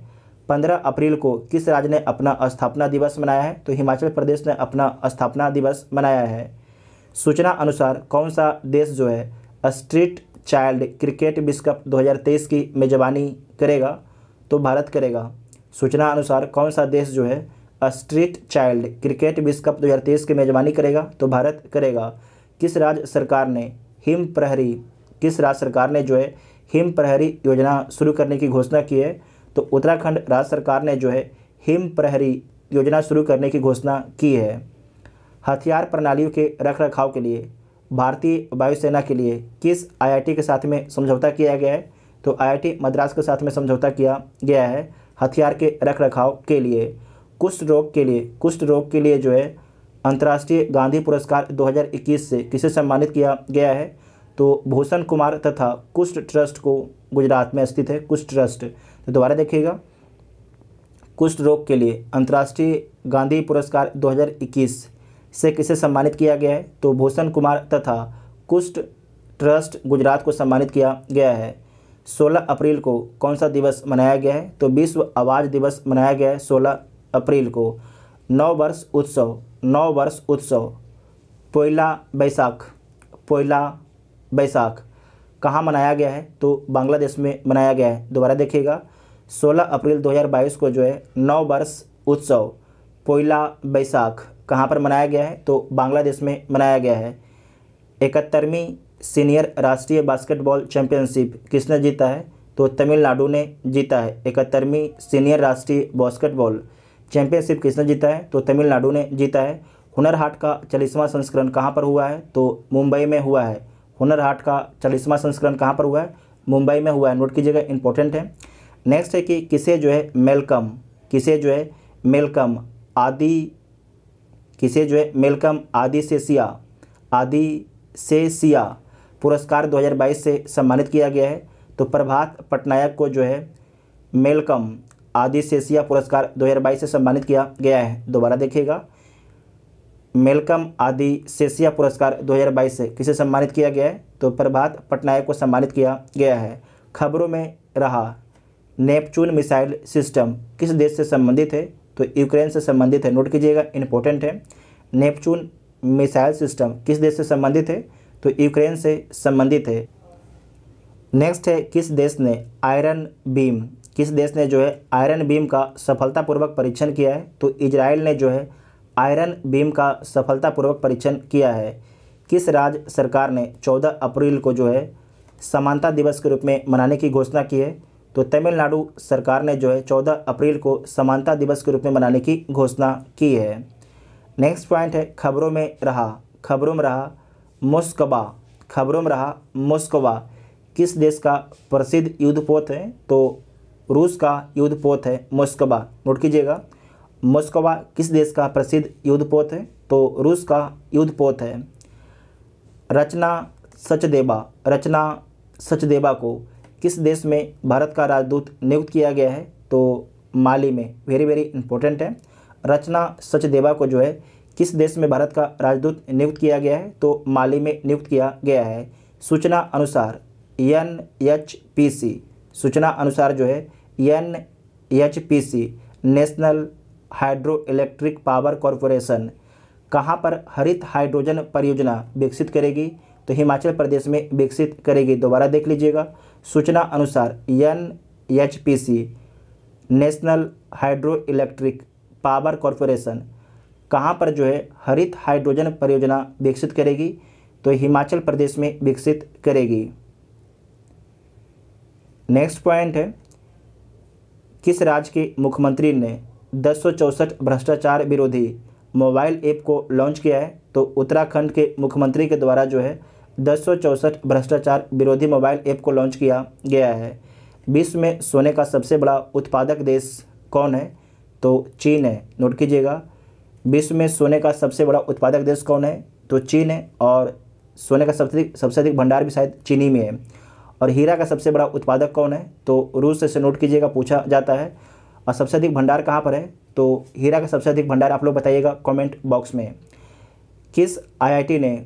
[SPEAKER 1] पंद्रह अप्रैल को किस राज्य ने अपना स्थापना दिवस मनाया है तो हिमाचल प्रदेश ने अपना स्थापना दिवस मनाया है सूचना अनुसार कौन सा देश जो है स्ट्रीट चाइल्ड क्रिकेट विश्व कप 2023 की मेजबानी करेगा तो भारत करेगा सूचना अनुसार कौन सा देश जो है स्ट्रीट चाइल्ड क्रिकेट विश्व कप 2023 की मेजबानी करेगा तो भारत करेगा किस राज्य सरकार ने हिम प्रहरी किस राज्य सरकार ने जो है हिम प्रहरी योजना शुरू करने की घोषणा की है तो उत्तराखंड राज्य सरकार ने जो है हिम प्रहरी योजना शुरू करने की घोषणा की है हथियार प्रणालियों के रख रखाव के लिए भारतीय वायुसेना के लिए किस आईआईटी के साथ में समझौता किया गया है तो आईआईटी मद्रास के साथ में समझौता किया गया है हथियार के रख रखाव के लिए कुष्ठ रोग के लिए कुष्ठ रोग के लिए जो है अंतर्राष्ट्रीय गांधी पुरस्कार 2021 से किसे सम्मानित किया गया है तो भूषण कुमार तथा कुष्ठ ट्रस्ट को गुजरात में स्थित है कुष्ठ ट्रस्ट तो दोबारा देखिएगा कुष्ठ रोग के लिए अंतर्राष्ट्रीय गांधी पुरस्कार 2021 से किसे सम्मानित किया गया है तो भूषण कुमार तथा कुष्ठ ट्रस्ट गुजरात को सम्मानित किया गया है 16 अप्रैल को कौन सा दिवस मनाया गया है तो विश्व आवाज़ दिवस मनाया गया है सोलह अप्रैल को नौ वर्ष उत्सव नौ वर्ष उत्सव पोइला बैसाख पोइला बैसाख कहाँ मनाया गया है तो बांग्लादेश में मनाया गया है दोबारा देखिएगा 16 अप्रैल 2022 को जो है नौ वर्ष उत्सव पोइला बैसाख कहाँ पर मनाया गया है तो बांग्लादेश में मनाया गया है इकहत्तरवीं सीनियर राष्ट्रीय बास्केटबॉल चैंपियनशिप किसने जीता है तो तमिलनाडु ने जीता है इकहत्तरवीं सीनियर राष्ट्रीय बास्केटबॉल चैंपियनशिप किसने जीता है तो तमिलनाडु ने जीता है हुनर हाट का चालीसवां संस्करण कहाँ पर हुआ है तो मुंबई में हुआ है हुनर हाट का चालीसवां संस्करण कहाँ पर हुआ है मुंबई में हुआ है नोट कीजिएगा इंपॉर्टेंट है नेक्स्ट है कि किसे जो है मेलकम किसे जो है मेलकम आदि किसे जो है मेलकम आदि से सिया आदि से सिया पुरस्कार 2022 से सम्मानित किया गया है तो प्रभात पटनायक को जो है मेलकम आदि सेसिया पुरस्कार 2022 से सम्मानित किया गया है दोबारा देखिएगा मेलकम आदि सेसिया पुरस्कार 2022 से किसे सम्मानित किया गया है तो प्रभात पटनायक को सम्मानित किया गया है खबरों में रहा नेपचून मिसाइल सिस्टम किस देश से संबंधित है तो यूक्रेन से संबंधित है नोट कीजिएगा इंपॉर्टेंट है नेपचून मिसाइल सिस्टम किस देश से संबंधित है तो यूक्रेन से संबंधित है नेक्स्ट है किस देश ने आयरन बीम किस देश ने जो है आयरन बीम का सफलतापूर्वक परीक्षण किया है तो इजराइल ने जो है आयरन बीम का सफलतापूर्वक परीक्षण किया है किस राज्य सरकार ने 14 अप्रैल को जो है समानता दिवस के रूप में मनाने की घोषणा की है तो तमिलनाडु सरकार ने जो है 14 अप्रैल को समानता दिवस के रूप में मनाने की घोषणा की है नेक्स्ट पॉइंट है खबरों में रहा खबरों में रहा मोस्कवा खबरों में रहा मोस्कवा किस देश का प्रसिद्ध युद्धपोत है तो रूस का युद्धपोत है मोस्कवा नोट कीजिएगा मोस्कवा किस देश का प्रसिद्ध युद्धपोत है तो रूस का युद्धपोत है रचना सचदेवा रचना सचदेवा को किस देश में भारत का राजदूत नियुक्त किया गया है तो माली में वेरी वेरी इंपॉर्टेंट है रचना सचदेवा को जो है किस देश में भारत का राजदूत नियुक्त किया गया है तो माली में नियुक्त किया गया है सूचना अनुसार एन एच पी सी सूचना अनुसार जो है N H P C national hydro electric power corporation कहाँ पर हरित हाइड्रोजन परियोजना विकसित करेगी तो हिमाचल प्रदेश में विकसित करेगी दोबारा देख लीजिएगा सूचना अनुसार N H P C national hydro electric power corporation कहाँ पर जो है हरित हाइड्रोजन परियोजना विकसित करेगी तो हिमाचल प्रदेश में विकसित करेगी नेक्स्ट पॉइंट है किस राज्य के मुख्यमंत्री ने दस भ्रष्टाचार विरोधी मोबाइल ऐप को लॉन्च किया है तो उत्तराखंड के मुख्यमंत्री के द्वारा जो है दस भ्रष्टाचार विरोधी मोबाइल ऐप को लॉन्च किया गया है विश्व में सोने का सबसे बड़ा उत्पादक देश कौन है तो चीन है नोट कीजिएगा विश्व में सोने का सबसे बड़ा उत्पादक देश कौन है तो चीन है और सोने का सबसे सबसे अधिक भंडार भी शायद चीनी में है और हीरा का सबसे बड़ा उत्पादक कौन है तो रूस से नोट कीजिएगा पूछा जाता है और सबसे अधिक भंडार कहाँ पर है तो हीरा का सबसे अधिक भंडार आप लोग बताइएगा कमेंट बॉक्स में किस आईआईटी ने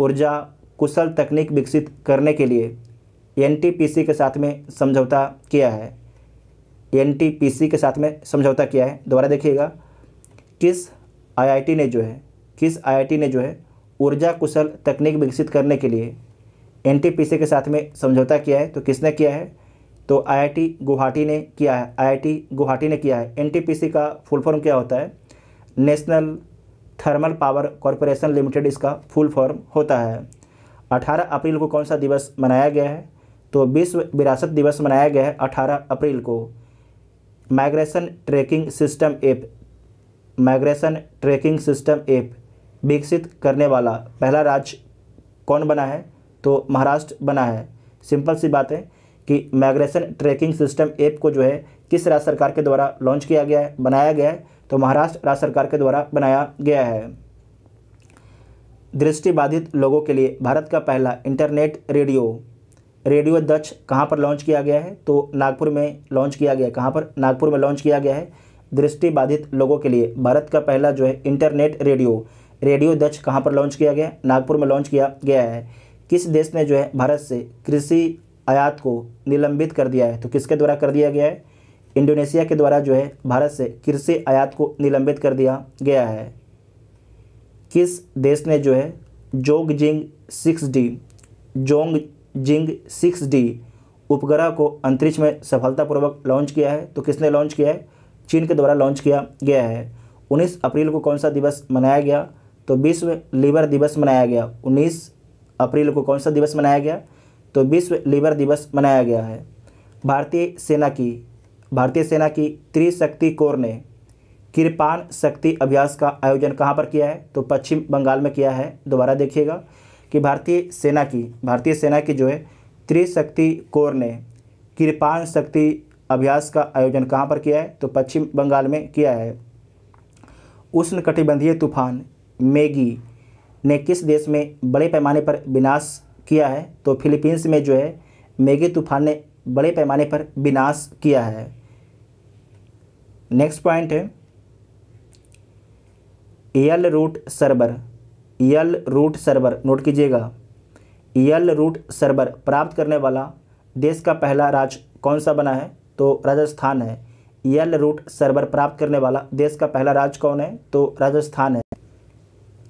[SPEAKER 1] ऊर्जा कुशल तकनीक विकसित करने के लिए एनटीपीसी के साथ में समझौता किया है एनटीपीसी के साथ में समझौता किया है दोबारा देखिएगा किस आईआईटी ने जो है किस आईआईटी ने जो है ऊर्जा कुशल तकनीक विकसित करने के लिए एन के साथ में समझौता किया है तो किसने किया है तो आईआईटी गुवाहाटी ने किया है आईआईटी गुवाहाटी ने किया है एन का फुल फॉर्म क्या होता है national thermal power corporation limited इसका फुल फॉर्म होता है 18 अप्रैल को कौन सा दिवस मनाया गया है तो विश्व विरासत दिवस मनाया गया है 18 अप्रैल को migration tracking system app migration tracking system app विकसित करने वाला पहला राज्य कौन बना है तो महाराष्ट्र बना है सिंपल सी बात है कि माइग्रेशन ट्रैकिंग सिस्टम ऐप को जो है किस राज्य सरकार के द्वारा लॉन्च किया गया है बनाया गया है तो महाराष्ट्र राज्य सरकार के द्वारा बनाया गया है दृष्टिबाधित लोगों के लिए भारत का पहला इंटरनेट रेडियो रेडियो दक्ष कहाँ पर लॉन्च किया गया है तो नागपुर में लॉन्च किया गया है कहाँ पर नागपुर में लॉन्च किया गया है दृष्टिबाधित लोगों के लिए भारत का पहला जो है इंटरनेट रेडियो रेडियो दक्ष कहाँ पर लॉन्च किया गया नागपुर में लॉन्च किया गया है किस देश ने जो है भारत से कृषि आयात को निलंबित कर दिया है तो किसके द्वारा कर दिया गया है इंडोनेशिया के द्वारा जो है भारत से कृषि आयात को निलंबित कर दिया गया है किस देश ने जो है Zhongxing six D Zhongxing six D उपग्रह को अंतरिक्ष में सफलतापूर्वक लॉन्च किया है तो किसने लॉन्च किया है चीन के द्वारा लॉन्च किया गया है उन्नीस अप्रैल को कौन सा दिवस मनाया गया तो विश्व लीवर दिवस मनाया गया उन्नीस अप्रैल को कौन सा दिवस मनाया गया तो विश्व लीवर दिवस मनाया गया है भारतीय सेना की भारतीय सेना की त्रिशक्ति कोर ने कृपान शक्ति अभ्यास का आयोजन कहाँ पर किया है तो पश्चिम बंगाल में किया है दोबारा देखिएगा कि भारतीय सेना की भारतीय सेना की जो है त्रिशक्ति कोर ने कृपान शक्ति अभ्यास का आयोजन कहाँ पर किया है तो पश्चिम बंगाल में किया है उष्ण कटिबंधीय तूफान मेगी ने किस देश में बड़े पैमाने पर विनाश किया है तो फिलीपींस में जो है मेगी तूफान ने बड़े पैमाने पर विनाश किया है नेक्स्ट पॉइंट है L root server L root server note कीजिएगा यल रूट सर्वर प्राप्त करने वाला देश का पहला राज्य कौन सा बना है तो राजस्थान है यल रूट सर्वर प्राप्त करने वाला देश का पहला राज्य कौन है तो राजस्थान है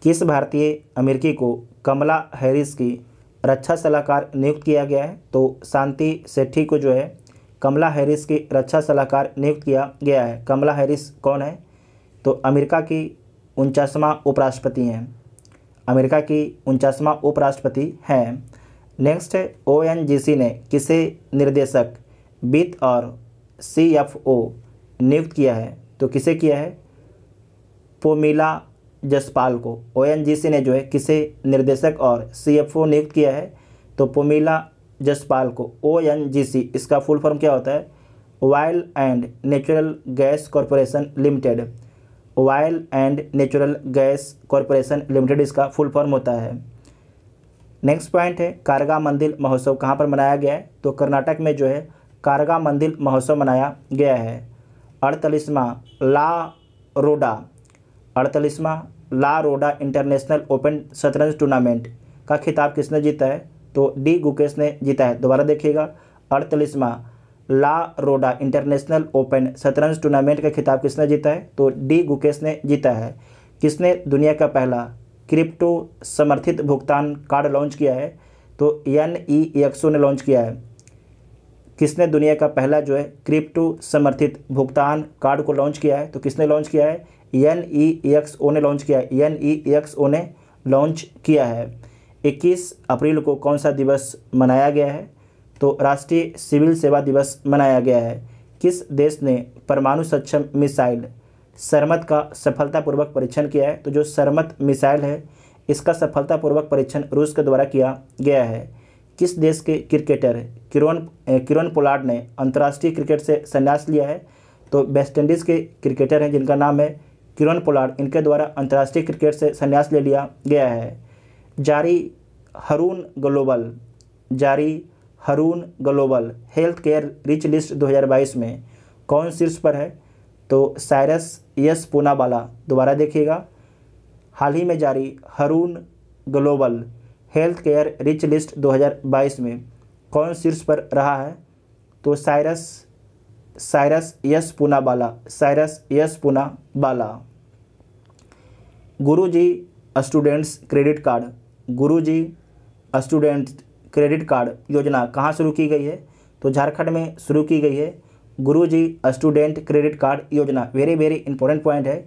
[SPEAKER 1] किस भारतीय अमेरिकी को कमला हैरिस की रक्षा सलाहकार नियुक्त किया गया है तो शांति सेठी को जो है कमला हैरिस की रक्षा सलाहकार नियुक्त किया गया है कमला हैरिस कौन है तो अमेरिका की उनचासवा उपराष्ट्रपति हैं अमेरिका की उनचासवा उपराष्ट्रपति हैं नेक्स्ट ओ एन जी सी ने किसे निर्देशक वित्त और सी एफ ओ नियुक्त किया है तो किसे किया है पोमिला जसपाल को ओ एन जी सी ने जो है किसे निर्देशक और सी एफ ओ नियुक्त किया है तो पोमिला जसपाल को ओ एन जी सी इसका फुल फॉर्म क्या होता है oil and natural gas corporation limited oil and natural gas corporation limited इसका फुल फॉर्म होता है नेक्स्ट पॉइंट है कारगा मंदिर महोत्सव कहाँ पर मनाया गया है तो कर्नाटक में जो है कारगा मंदिर महोत्सव मनाया गया है अड़तालीसवा ला रोडा अड़तालीसवा ला रोडा इंटरनेशनल ओपन शतरंज टूर्नामेंट का खिताब किसने जीता है तो डी गुकेश ने जीता है दोबारा देखिएगा अड़तालीसवा ला रोडा इंटरनेशनल ओपन शतरंज टूर्नामेंट का खिताब किसने जीता है तो डी गुकेश ने जीता है किसने दुनिया का पहला क्रिप्टो समर्थित भुगतान कार्ड लॉन्च किया है तो एन ई एक्सो ने लॉन्च किया है किसने दुनिया का पहला जो है क्रिप्टो समर्थित भुगतान कार्ड को लॉन्च किया है तो किसने लॉन्च किया है एन ई एक्स ओ ने लॉन्च किया है एन ई एक्स ओ ने लॉन्च किया है 21 अप्रैल को कौन सा दिवस मनाया गया है तो राष्ट्रीय सिविल सेवा दिवस मनाया गया है किस देश ने परमाणु सक्षम मिसाइल सरमत का सफलतापूर्वक परीक्षण किया है तो जो सरमत मिसाइल है इसका सफलतापूर्वक परीक्षण रूस के द्वारा किया गया है किस देश के क्रिकेटर किरण किरोन पोलार्ड ने अंतर्राष्ट्रीय क्रिकेट से संन्यास लिया है तो वेस्टइंडीज़ के क्रिकेटर हैं जिनका नाम है किरण पोलार्ड इनके द्वारा अंतर्राष्ट्रीय क्रिकेट से संन्यास ले लिया गया है जारी हरून ग्लोबल जारी Hurun global health care rich list 2022 में कौन शीर्ष पर है तो साइरस यस पूनावाला दोबारा देखिएगा हाल ही में जारी Hurun global health care rich list 2022 में कौन शीर्ष पर रहा है तो Cyrus Cyrus S Poonawalla Cyrus S Poonawalla Guruji students credit card Guruji student credit card योजना कहाँ शुरू की गई है तो झारखंड में शुरू की गई है गुरुजी स्टूडेंट क्रेडिट कार्ड योजना वेरी वेरी इंपॉर्टेंट पॉइंट है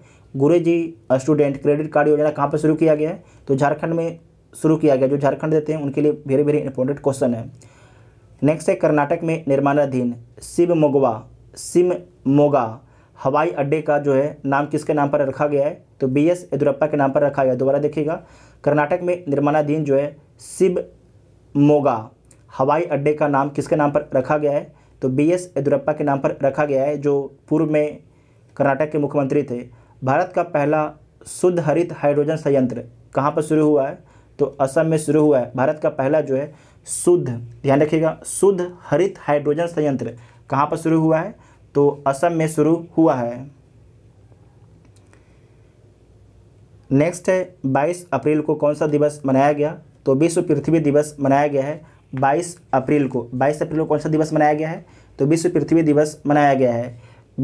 [SPEAKER 1] गुरुजी स्टूडेंट क्रेडिट कार्ड योजना कहाँ पर शुरू किया गया है तो झारखंड में शुरू किया गया जो झारखंड देते हैं उनके लिए वेरी वेरी इंपॉर्टेंट क्वेश्चन है नेक्स्ट है कर्नाटक में निर्माणाधीन शिव मोगवा सिम मोगा हवाई अड्डे का जो है नाम किसके नाम पर रखा गया है तो बी एस येदुरप्पा के नाम पर रखा गया दोबारा देखिएगा कर्नाटक में निर्माणाधीन जो है शिव मोगा हवाई अड्डे का नाम किसके नाम पर रखा गया है तो बी एस येदुरप्पा के नाम पर रखा गया है जो पूर्व में कर्नाटक के मुख्यमंत्री थे भारत का पहला शुद्ध हरित हाइड्रोजन संयंत्र कहाँ पर शुरू हुआ है तो असम में शुरू हुआ है भारत का पहला जो है शुद्ध ध्यान रखिएगा शुद्ध हरित हाइड्रोजन संयंत्र कहाँ पर शुरू हुआ है तो असम में शुरू हुआ है नेक्स्ट है 22 अप्रैल को कौन सा दिवस मनाया गया तो विश्व पृथ्वी दिवस मनाया गया है 22 अप्रैल को 22 अप्रैल को कौन सा दिवस मनाया गया है तो विश्व पृथ्वी दिवस मनाया गया है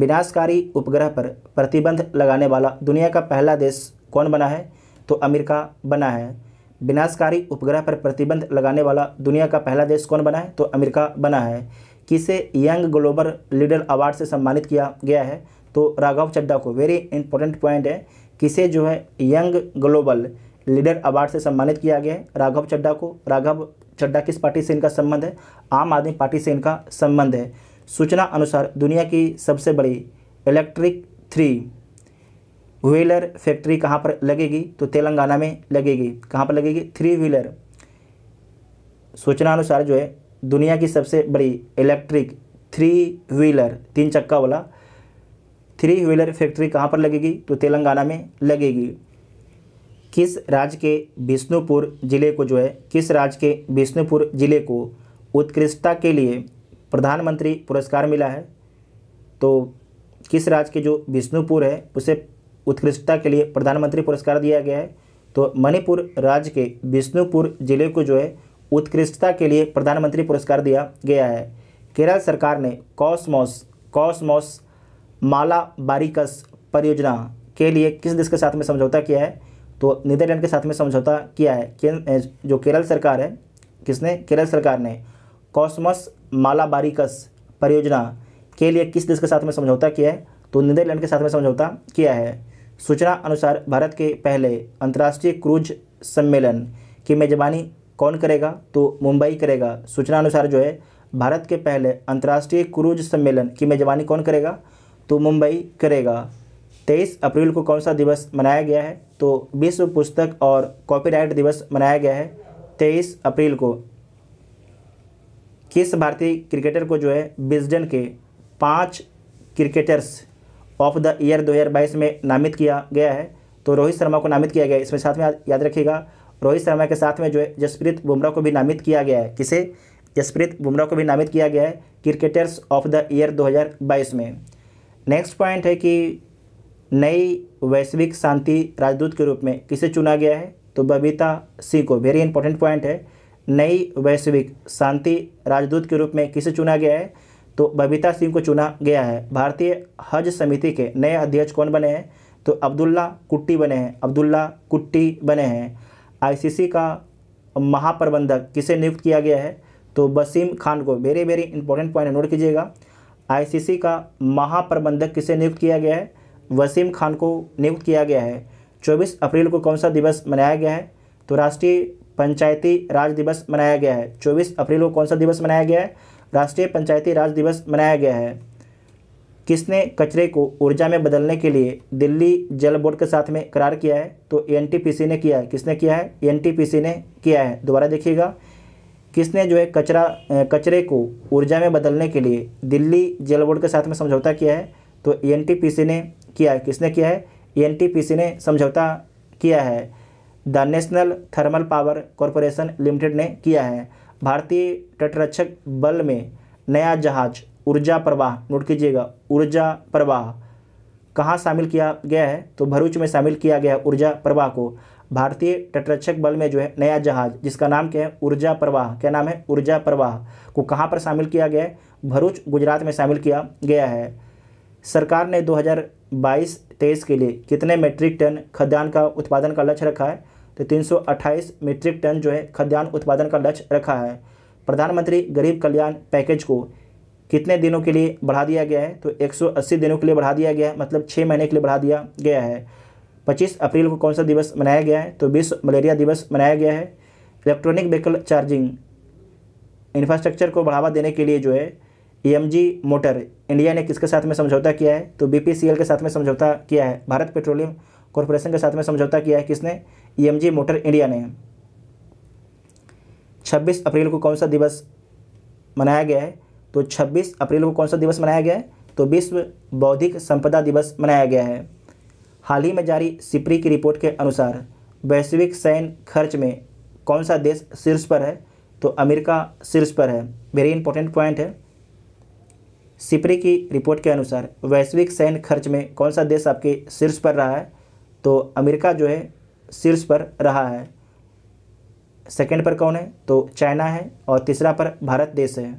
[SPEAKER 1] विनाशकारी उपग्रह पर प्रतिबंध लगाने वाला दुनिया का पहला देश कौन बना है तो अमेरिका बना है विनाशकारी उपग्रह पर प्रतिबंध लगाने वाला दुनिया का पहला देश कौन बना है तो अमेरिका बना है किसे यंग ग्लोबल लीडर अवार्ड से सम्मानित किया गया है तो राघव चड्डा को वेरी इंपॉर्टेंट पॉइंट है किसे जो है यंग ग्लोबल लीडर अवार्ड से सम्मानित किया गया है राघव चड्डा को राघव चड्डा किस पार्टी से इनका संबंध है आम आदमी पार्टी से इनका संबंध है सूचना अनुसार दुनिया की सबसे बड़ी इलेक्ट्रिक थ्री व्हीलर फैक्ट्री कहाँ पर लगेगी तो तेलंगाना में लगेगी कहाँ पर लगेगी थ्री व्हीलर सूचनानुसार जो है दुनिया की सबसे बड़ी इलेक्ट्रिक थ्री व्हीलर तीन चक्का वाला थ्री व्हीलर फैक्ट्री कहाँ पर लगेगी तो तेलंगाना में लगेगी किस राज्य के बिष्णुपुर जिले को जो है किस राज्य के बिष्णुपुर जिले को उत्कृष्टता के लिए प्रधानमंत्री पुरस्कार मिला है तो किस राज्य के जो बिष्णुपुर है उसे उत्कृष्टता के लिए प्रधानमंत्री पुरस्कार दिया गया है तो मणिपुर राज्य के विष्णुपुर जिले को जो है उत्कृष्टता के लिए प्रधानमंत्री पुरस्कार दिया गया है केरल सरकार ने कॉसमोस कॉसमोस माला बारिकस परियोजना के लिए किस देश के साथ में समझौता किया है तो नीदरलैंड के साथ में समझौता किया है के, जो केरल सरकार है किसने केरल सरकार ने माला बारिकस परियोजना के लिए किस देश के साथ में समझौता किया है तो नीदरलैंड के साथ में समझौता किया है सूचना अनुसार भारत के पहले अंतर्राष्ट्रीय क्रूज सम्मेलन की मेजबानी कौन करेगा तो मुंबई करेगा सूचना अनुसार जो है भारत के पहले अंतर्राष्ट्रीय क्रूज सम्मेलन की मेजबानी कौन करेगा तो मुंबई करेगा तेईस अप्रैल को कौन सा दिवस मनाया गया है तो विश्व पुस्तक और कॉपीराइट दिवस मनाया गया है तेईस अप्रैल को किस भारतीय क्रिकेटर को जो है बिजडन के पाँच क्रिकेटर्स ऑफ द ईयर 2022 में नामित किया गया है तो रोहित शर्मा को नामित किया गया है इसमें साथ में याद रखिएगा रोहित शर्मा के साथ में जो है जसप्रीत बुमराह को भी नामित किया गया है किसे जसप्रीत बुमराह को भी नामित किया गया है क्रिकेटर्स ऑफ द ईयर 2022 में नेक्स्ट पॉइंट है कि नई वैश्विक शांति राजदूत के रूप में किसे चुना गया है तो बबीता सिंह को वेरी इंपॉर्टेंट पॉइंट है नई वैश्विक शांति राजदूत के रूप में किसे चुना गया है तो बबीता सिंह को चुना गया है भारतीय हज समिति के नए अध्यक्ष कौन बने हैं तो अब्दुल्ला कुट्टी बने हैं अब्दुल्ला कुट्टी बने हैं आईसीसी का महाप्रबंधक किसे नियुक्त किया गया है तो बसीम खान को very very important point note कीजिएगा आईसीसी का महाप्रबंधक किसे नियुक्त किया गया है वसीम खान को नियुक्त किया गया है 24 अप्रैल को कौन सा दिवस मनाया गया है तो राष्ट्रीय पंचायती राज दिवस मनाया गया है 24 अप्रैल को कौन सा दिवस मनाया गया है राष्ट्रीय पंचायती राज दिवस मनाया गया है किसने कचरे को ऊर्जा में बदलने के लिए दिल्ली जल बोर्ड के साथ में करार किया है तो एनटीपीसी ने किया है किसने किया है एनटीपीसी ने किया है दोबारा देखिएगा किसने जो है कचरा कचरे को ऊर्जा में बदलने के लिए दिल्ली जल बोर्ड के साथ में समझौता किया है तो एनटीपीसी ने किया है किसने किया है एनटीपीसी ने समझौता किया है the National thermal power corporation Limited ने किया है भारतीय तटरक्षक बल में नया जहाज ऊर्जा प्रवाह नोट कीजिएगा ऊर्जा प्रवाह कहाँ शामिल किया गया है तो भरूच में शामिल किया गया ऊर्जा प्रवाह को भारतीय तटरक्षक बल में जो है नया जहाज जिसका नाम क्या है ऊर्जा प्रवाह क्या नाम है ऊर्जा प्रवाह को कहाँ पर शामिल किया गया है भरूच गुजरात में शामिल किया गया है सरकार ने 2022-23 के लिए कितने मेट्रिक टन खाद्यान्न का उत्पादन का लक्ष्य रखा है तो तीन मीट्रिक टन जो है खाद्यान्न उत्पादन का लक्ष्य रखा है प्रधानमंत्री गरीब कल्याण पैकेज को कितने दिनों के लिए बढ़ा दिया गया है तो 180 दिनों के लिए बढ़ा दिया गया है मतलब छः महीने के लिए बढ़ा दिया गया है 25 अप्रैल को कौन सा दिवस मनाया गया है तो विश्व मलेरिया दिवस मनाया गया है इलेक्ट्रॉनिक व्हीकल चार्जिंग इंफ्रास्ट्रक्चर को बढ़ावा देने के लिए जो है ई e मोटर इंडिया ने किसके साथ में समझौता किया है तो बी के साथ में समझौता किया है भारत पेट्रोलियम कॉरपोरेशन के साथ में समझौता किया है किसने जी मोटर इंडिया ने 26 अप्रैल को कौन सा दिवस मनाया गया है तो 26 अप्रैल को कौन सा दिवस मनाया गया है तो विश्व बौद्धिक संपदा दिवस मनाया गया है हाल ही में जारी सिपरी की रिपोर्ट के अनुसार वैश्विक सैन्य खर्च में कौन सा देश शीर्ष पर है तो अमेरिका शीर्ष पर है वेरी इंपॉर्टेंट पॉइंट है सिपरी की रिपोर्ट के अनुसार वैश्विक सैन्य खर्च में कौन सा देश आपके शीर्ष पर रहा है तो अमेरिका जो है शीर्ष पर रहा है सेकंड पर कौन है तो चाइना है और तीसरा पर भारत देश है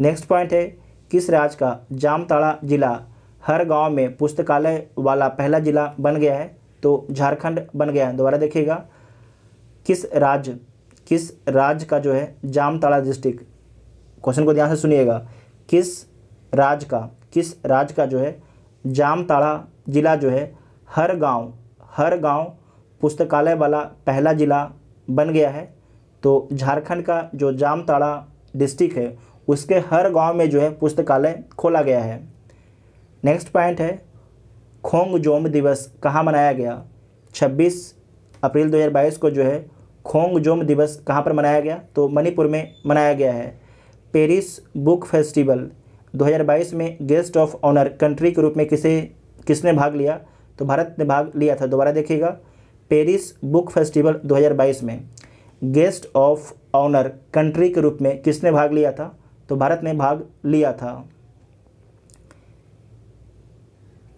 [SPEAKER 1] नेक्स्ट पॉइंट है किस राज्य का जामताड़ा जिला हर गांव में पुस्तकालय वाला पहला जिला बन गया है तो झारखंड बन गया है दोबारा देखिएगा किस राज्य किस राज्य का जो है जामताड़ा डिस्ट्रिक्ट क्वेश्चन को ध्यान से सुनिएगा किस राज्य का किस राज्य का जो है जामताड़ा जिला जो है हर गांव हर गांव पुस्तकालय वाला पहला ज़िला बन गया है तो झारखंड का जो जामताड़ा डिस्ट्रिक्ट है उसके हर गांव में जो है पुस्तकालय खोला गया है नेक्स्ट पॉइंट है खोंग जोम दिवस कहाँ मनाया गया 26 अप्रैल 2022 को जो है खोंग जोम दिवस कहाँ पर मनाया गया तो मणिपुर में मनाया गया है पेरिस बुक फेस्टिवल 2022 में गेस्ट ऑफ ऑनर कंट्री के रूप में किसे किसने भाग लिया तो भारत ने भाग लिया था दोबारा देखिएगा पेरिस बुक फेस्टिवल 2022 में गेस्ट ऑफ ऑनर कंट्री के रूप में किसने भाग लिया था तो भारत ने भाग लिया था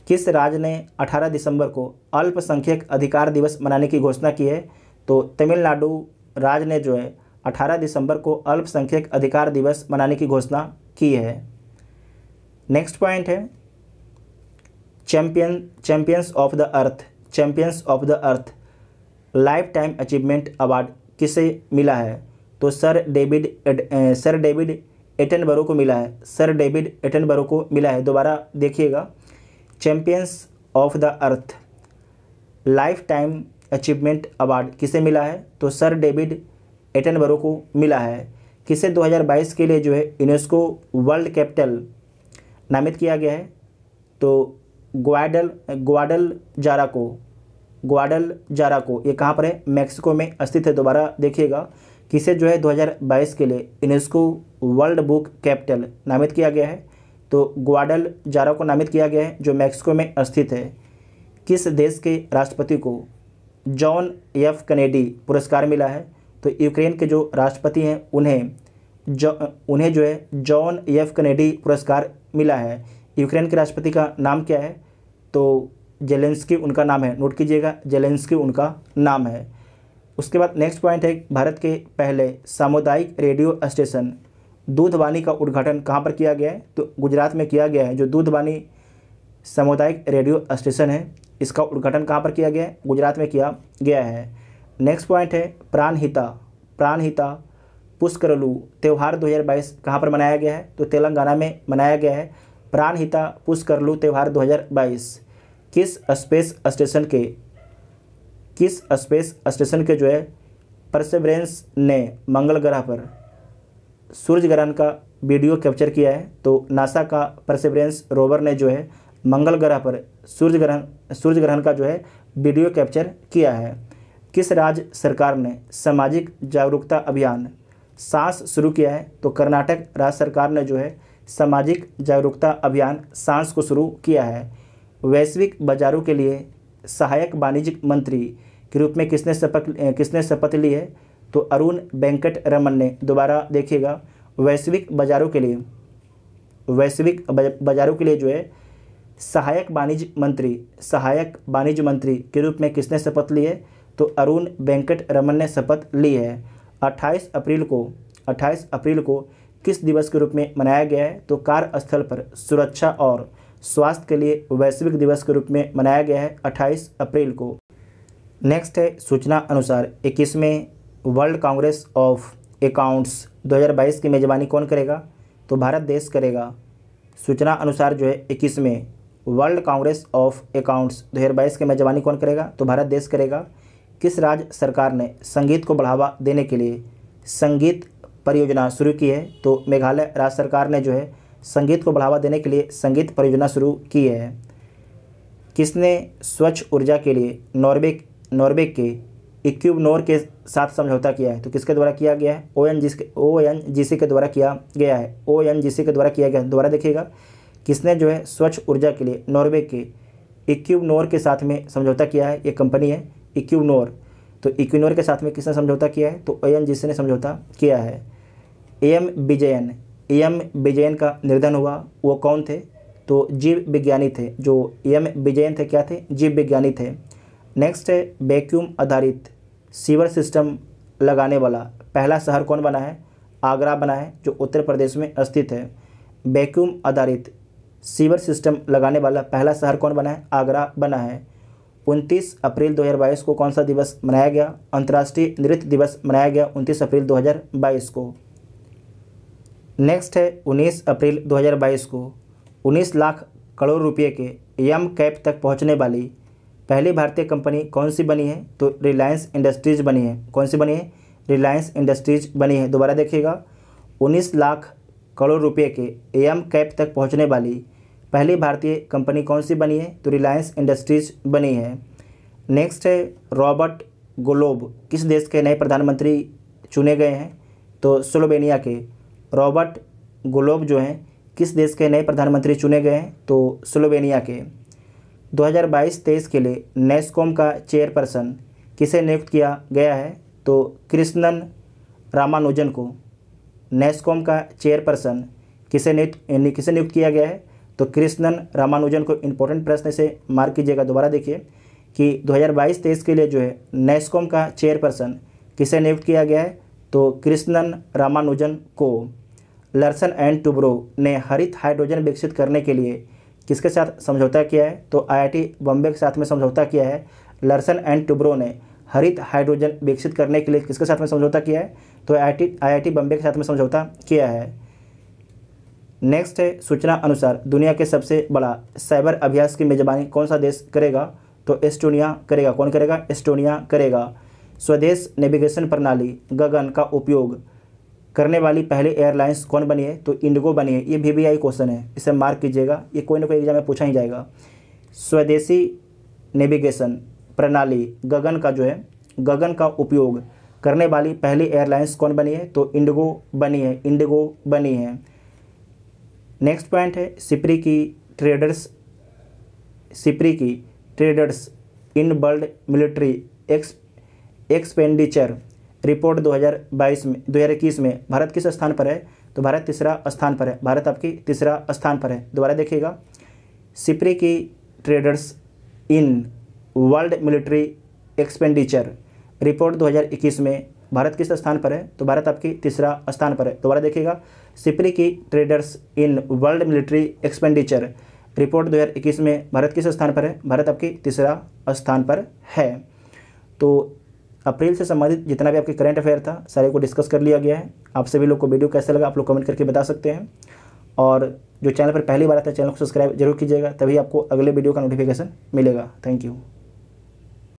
[SPEAKER 1] किस राज्य ने 18 दिसंबर को अल्पसंख्यक अधिकार दिवस मनाने की घोषणा की है तो तमिलनाडु राज्य ने जो है 18 दिसंबर को अल्पसंख्यक अधिकार दिवस मनाने की घोषणा की है नेक्स्ट पॉइंट है champion Champions of the Earth Champions of the Earth life time achievement award किसे मिला है तो sir David sir David Attenborough को मिला है सर डेविड एटनबरो को मिला है दोबारा देखिएगा Champions of the Earth life time achievement award किसे मिला है तो सर डेविड एटनबरो को मिला है किसे 2022 के लिए जो है यूनेस्को वर्ल्ड कैपिटल नामित किया गया है तो ग्वाडल ग्वाडल जारा को ग्वाडल जारा को ये कहाँ पर है मैक्सिको में स्थित है दोबारा देखिएगा किसे जो है 2022 के लिए यूनेस्को वर्ल्ड बुक कैपिटल नामित किया गया है तो ग्वाडल जारा को नामित किया गया है जो मैक्सिको में स्थित है किस देश के राष्ट्रपति को जॉन एफ कनेडी पुरस्कार मिला है तो यूक्रेन के जो राष्ट्रपति हैं उन्हें जो उन्हें जो है जॉन एफ कनेडी पुरस्कार मिला है यूक्रेन के राष्ट्रपति का नाम क्या है तो जेलेंस्की उनका नाम है नोट कीजिएगा जेलेंस्की उनका नाम है उसके बाद नेक्स्ट पॉइंट है भारत के पहले सामुदायिक रेडियो स्टेशन दूधवाणी का उद्घाटन कहाँ पर किया गया है तो गुजरात में किया गया है जो दूधवानी सामुदायिक रेडियो स्टेशन है इसका उद्घाटन कहाँ पर किया गया है गुजरात में किया गया है नेक्स्ट पॉइंट है प्राणहिता प्राणहिता पुष्करलू त्यौहार 2022 कहाँ पर मनाया गया है तो तेलंगाना में मनाया गया है प्राणहिता पुष्करलू त्यौहार 2022 किस स्पेस स्टेशन के किस स्पेस स्टेशन के जो है परसेब्रेंस ने मंगल ग्रह पर सूर्य ग्रहण का वीडियो कैप्चर किया है तो नासा का परसेब्रेंस रोवर ने जो है मंगल ग्रह पर सूर्य ग्रहण सूर्य ग्रहण का जो है वीडियो कैप्चर किया है किस राज्य सरकार ने सामाजिक जागरूकता अभियान सांस शुरू किया है तो कर्नाटक राज्य सरकार ने जो है सामाजिक जागरूकता अभियान सांस को शुरू किया है वैश्विक बाजारों के लिए सहायक वाणिज्य मंत्री के रूप में किसने शपथ किसने शपथ ली है तो अरुण वेंकट रमन ने दोबारा देखिएगा वैश्विक बाजारों के लिए वैश्विक बाजारों के लिए जो है सहायक वाणिज्य मंत्री सहायक वाणिज्य मंत्री के रूप में किसने शपथ ली है तो अरुण वेंकट रमन ने शपथ ली है 28 अप्रैल को 28 अप्रैल को किस दिवस के रूप में मनाया गया है तो कार्यस्थल पर सुरक्षा और स्वास्थ्य के लिए वैश्विक दिवस के रूप में मनाया गया है 28 अप्रैल को नेक्स्ट है सूचना अनुसार इक्कीसवें वर्ल्ड कांग्रेस ऑफ अकाउंट्स 2022 की मेज़बानी कौन करेगा तो भारत देश करेगा सूचना अनुसार जो है इक्कीसवें वर्ल्ड कांग्रेस ऑफ अकाउंट्स 2022 की मेज़बानी कौन करेगा तो भारत देश करेगा किस राज्य सरकार ने संगीत को बढ़ावा देने के लिए संगीत परियोजना शुरू की है तो मेघालय राज्य सरकार ने जो है संगीत को बढ़ावा देने के लिए संगीत परियोजना शुरू की है किसने स्वच्छ ऊर्जा के लिए नॉर्वे नॉर्वे के नोर के साथ समझौता किया है तो किसके द्वारा किया गया है ओ एन जिस ओ एन जी सी के द्वारा किया गया है ओ एन जी सी के द्वारा किया गया है देखिएगा किसने जो है स्वच्छ ऊर्जा के लिए नॉर्वे के नोर के साथ में समझौता किया है ये कंपनी है नोर तो इक्विनोर के साथ में किसने समझौता किया है तो एन जिसने ने समझौता किया है A M Vijayan A M Vijayan का निर्धन हुआ वो कौन थे तो जीव विज्ञानी थे जो ए एम विजयन थे क्या थे जीव विज्ञानी थे नेक्स्ट है वैक्यूम आधारित सीवर सिस्टम लगाने वाला पहला शहर कौन बना है आगरा बना है जो उत्तर प्रदेश में स्थित है वैक्यूम आधारित सीवर सिस्टम लगाने वाला पहला शहर कौन बना है आगरा बना है उनतीस अप्रैल 2022 को कौन सा दिवस मनाया गया अंतर्राष्ट्रीय नृत्य दिवस मनाया गया उनतीस अप्रैल 2022 को नेक्स्ट है उन्नीस अप्रैल 2022 को उन्नीस लाख करोड़ रुपये के यम कैप तक पहुंचने वाली पहली भारतीय कंपनी कौन सी बनी है तो रिलायंस इंडस्ट्रीज बनी है कौन सी बनी है रिलायंस इंडस्ट्रीज बनी है दोबारा देखिएगा उन्नीस लाख करोड़ रुपये के एम कैप तक पहुँचने वाली पहली भारतीय कंपनी कौन सी बनी है तो रिलायंस इंडस्ट्रीज बनी है नेक्स्ट है रॉबर्ट गोलोब किस देश के नए प्रधानमंत्री चुने गए हैं तो स्लोवेनिया के रॉबर्ट गोलोब जो हैं किस देश के नए प्रधानमंत्री चुने गए हैं तो स्लोवेनिया के 2022-23 के लिए नेस्कॉम का चेयरपर्सन किसे नियुक्त किया गया है तो कृष्णन रामानुजन को नेस्कॉम का चेयरपर्सन किसे नियुक्त किसे नियुक्त किया गया है तो कृष्णन रामानुजन को इम्पोर्टेंट प्रश्न से मार्क कीजिएगा दोबारा देखिए कि 2022-23 के लिए जो है नेस्कॉम का चेयरपर्सन किसे नियुक्त किया गया है तो कृष्णन रामानुजन को लर्सन एंड टुब्रो ने हरित हाइड्रोजन विकसित करने के लिए किसके साथ समझौता किया है तो आईआईटी बॉम्बे के साथ में समझौता किया है लर्सन एंड टुब्रो ने हरित हाइड्रोजन विकसित करने के लिए किसके साथ में समझौता किया है तो आई आई टी बॉम्बे के साथ में समझौता किया है नेक्स्ट है सूचना अनुसार दुनिया के सबसे बड़ा साइबर अभ्यास की मेजबानी कौन सा देश करेगा तो एस्टोनिया करेगा कौन करेगा एस्टोनिया करेगा स्वदेश नेविगेशन प्रणाली गगन का उपयोग करने वाली पहले एयरलाइंस कौन बनी है तो इंडिगो बनी है ये वी वी आई क्वेश्चन है इसे मार्क कीजिएगा ये कोई ना कोई एग्जाम में पूछा ही जाएगा स्वदेशी नेविगेशन प्रणाली गगन का जो है गगन का उपयोग करने वाली पहली एयरलाइंस कौन बनी है तो इंडिगो बनी है इंडिगो बनी है नेक्स्ट पॉइंट है सिपरी की ट्रेडर्स सिपरी की trends in world military ex expenditure report 2022 में 2021 में भारत किस स्थान पर है तो भारत तीसरा स्थान पर है भारत आपकी तीसरा स्थान पर है दोबारा देखिएगा सिपरी की trends in world military expenditure report 2021 में भारत किस स्थान पर है तो भारत आपकी तीसरा स्थान पर है दोबारा देखिएगा सिपरी की trends in world military expenditure report 2021 में भारत किस स्थान पर है भारत आपकी तीसरा स्थान पर है तो अप्रैल से संबंधित जितना भी आपके करंट अफेयर था सारे को डिस्कस कर लिया गया है आप सभी लोग को वीडियो कैसे लगा आप लोग कमेंट करके बता सकते हैं और जो चैनल पर पहली बार आता है चैनल को सब्सक्राइब जरूर कीजिएगा तभी आपको अगले वीडियो का नोटिफिकेशन मिलेगा थैंक यू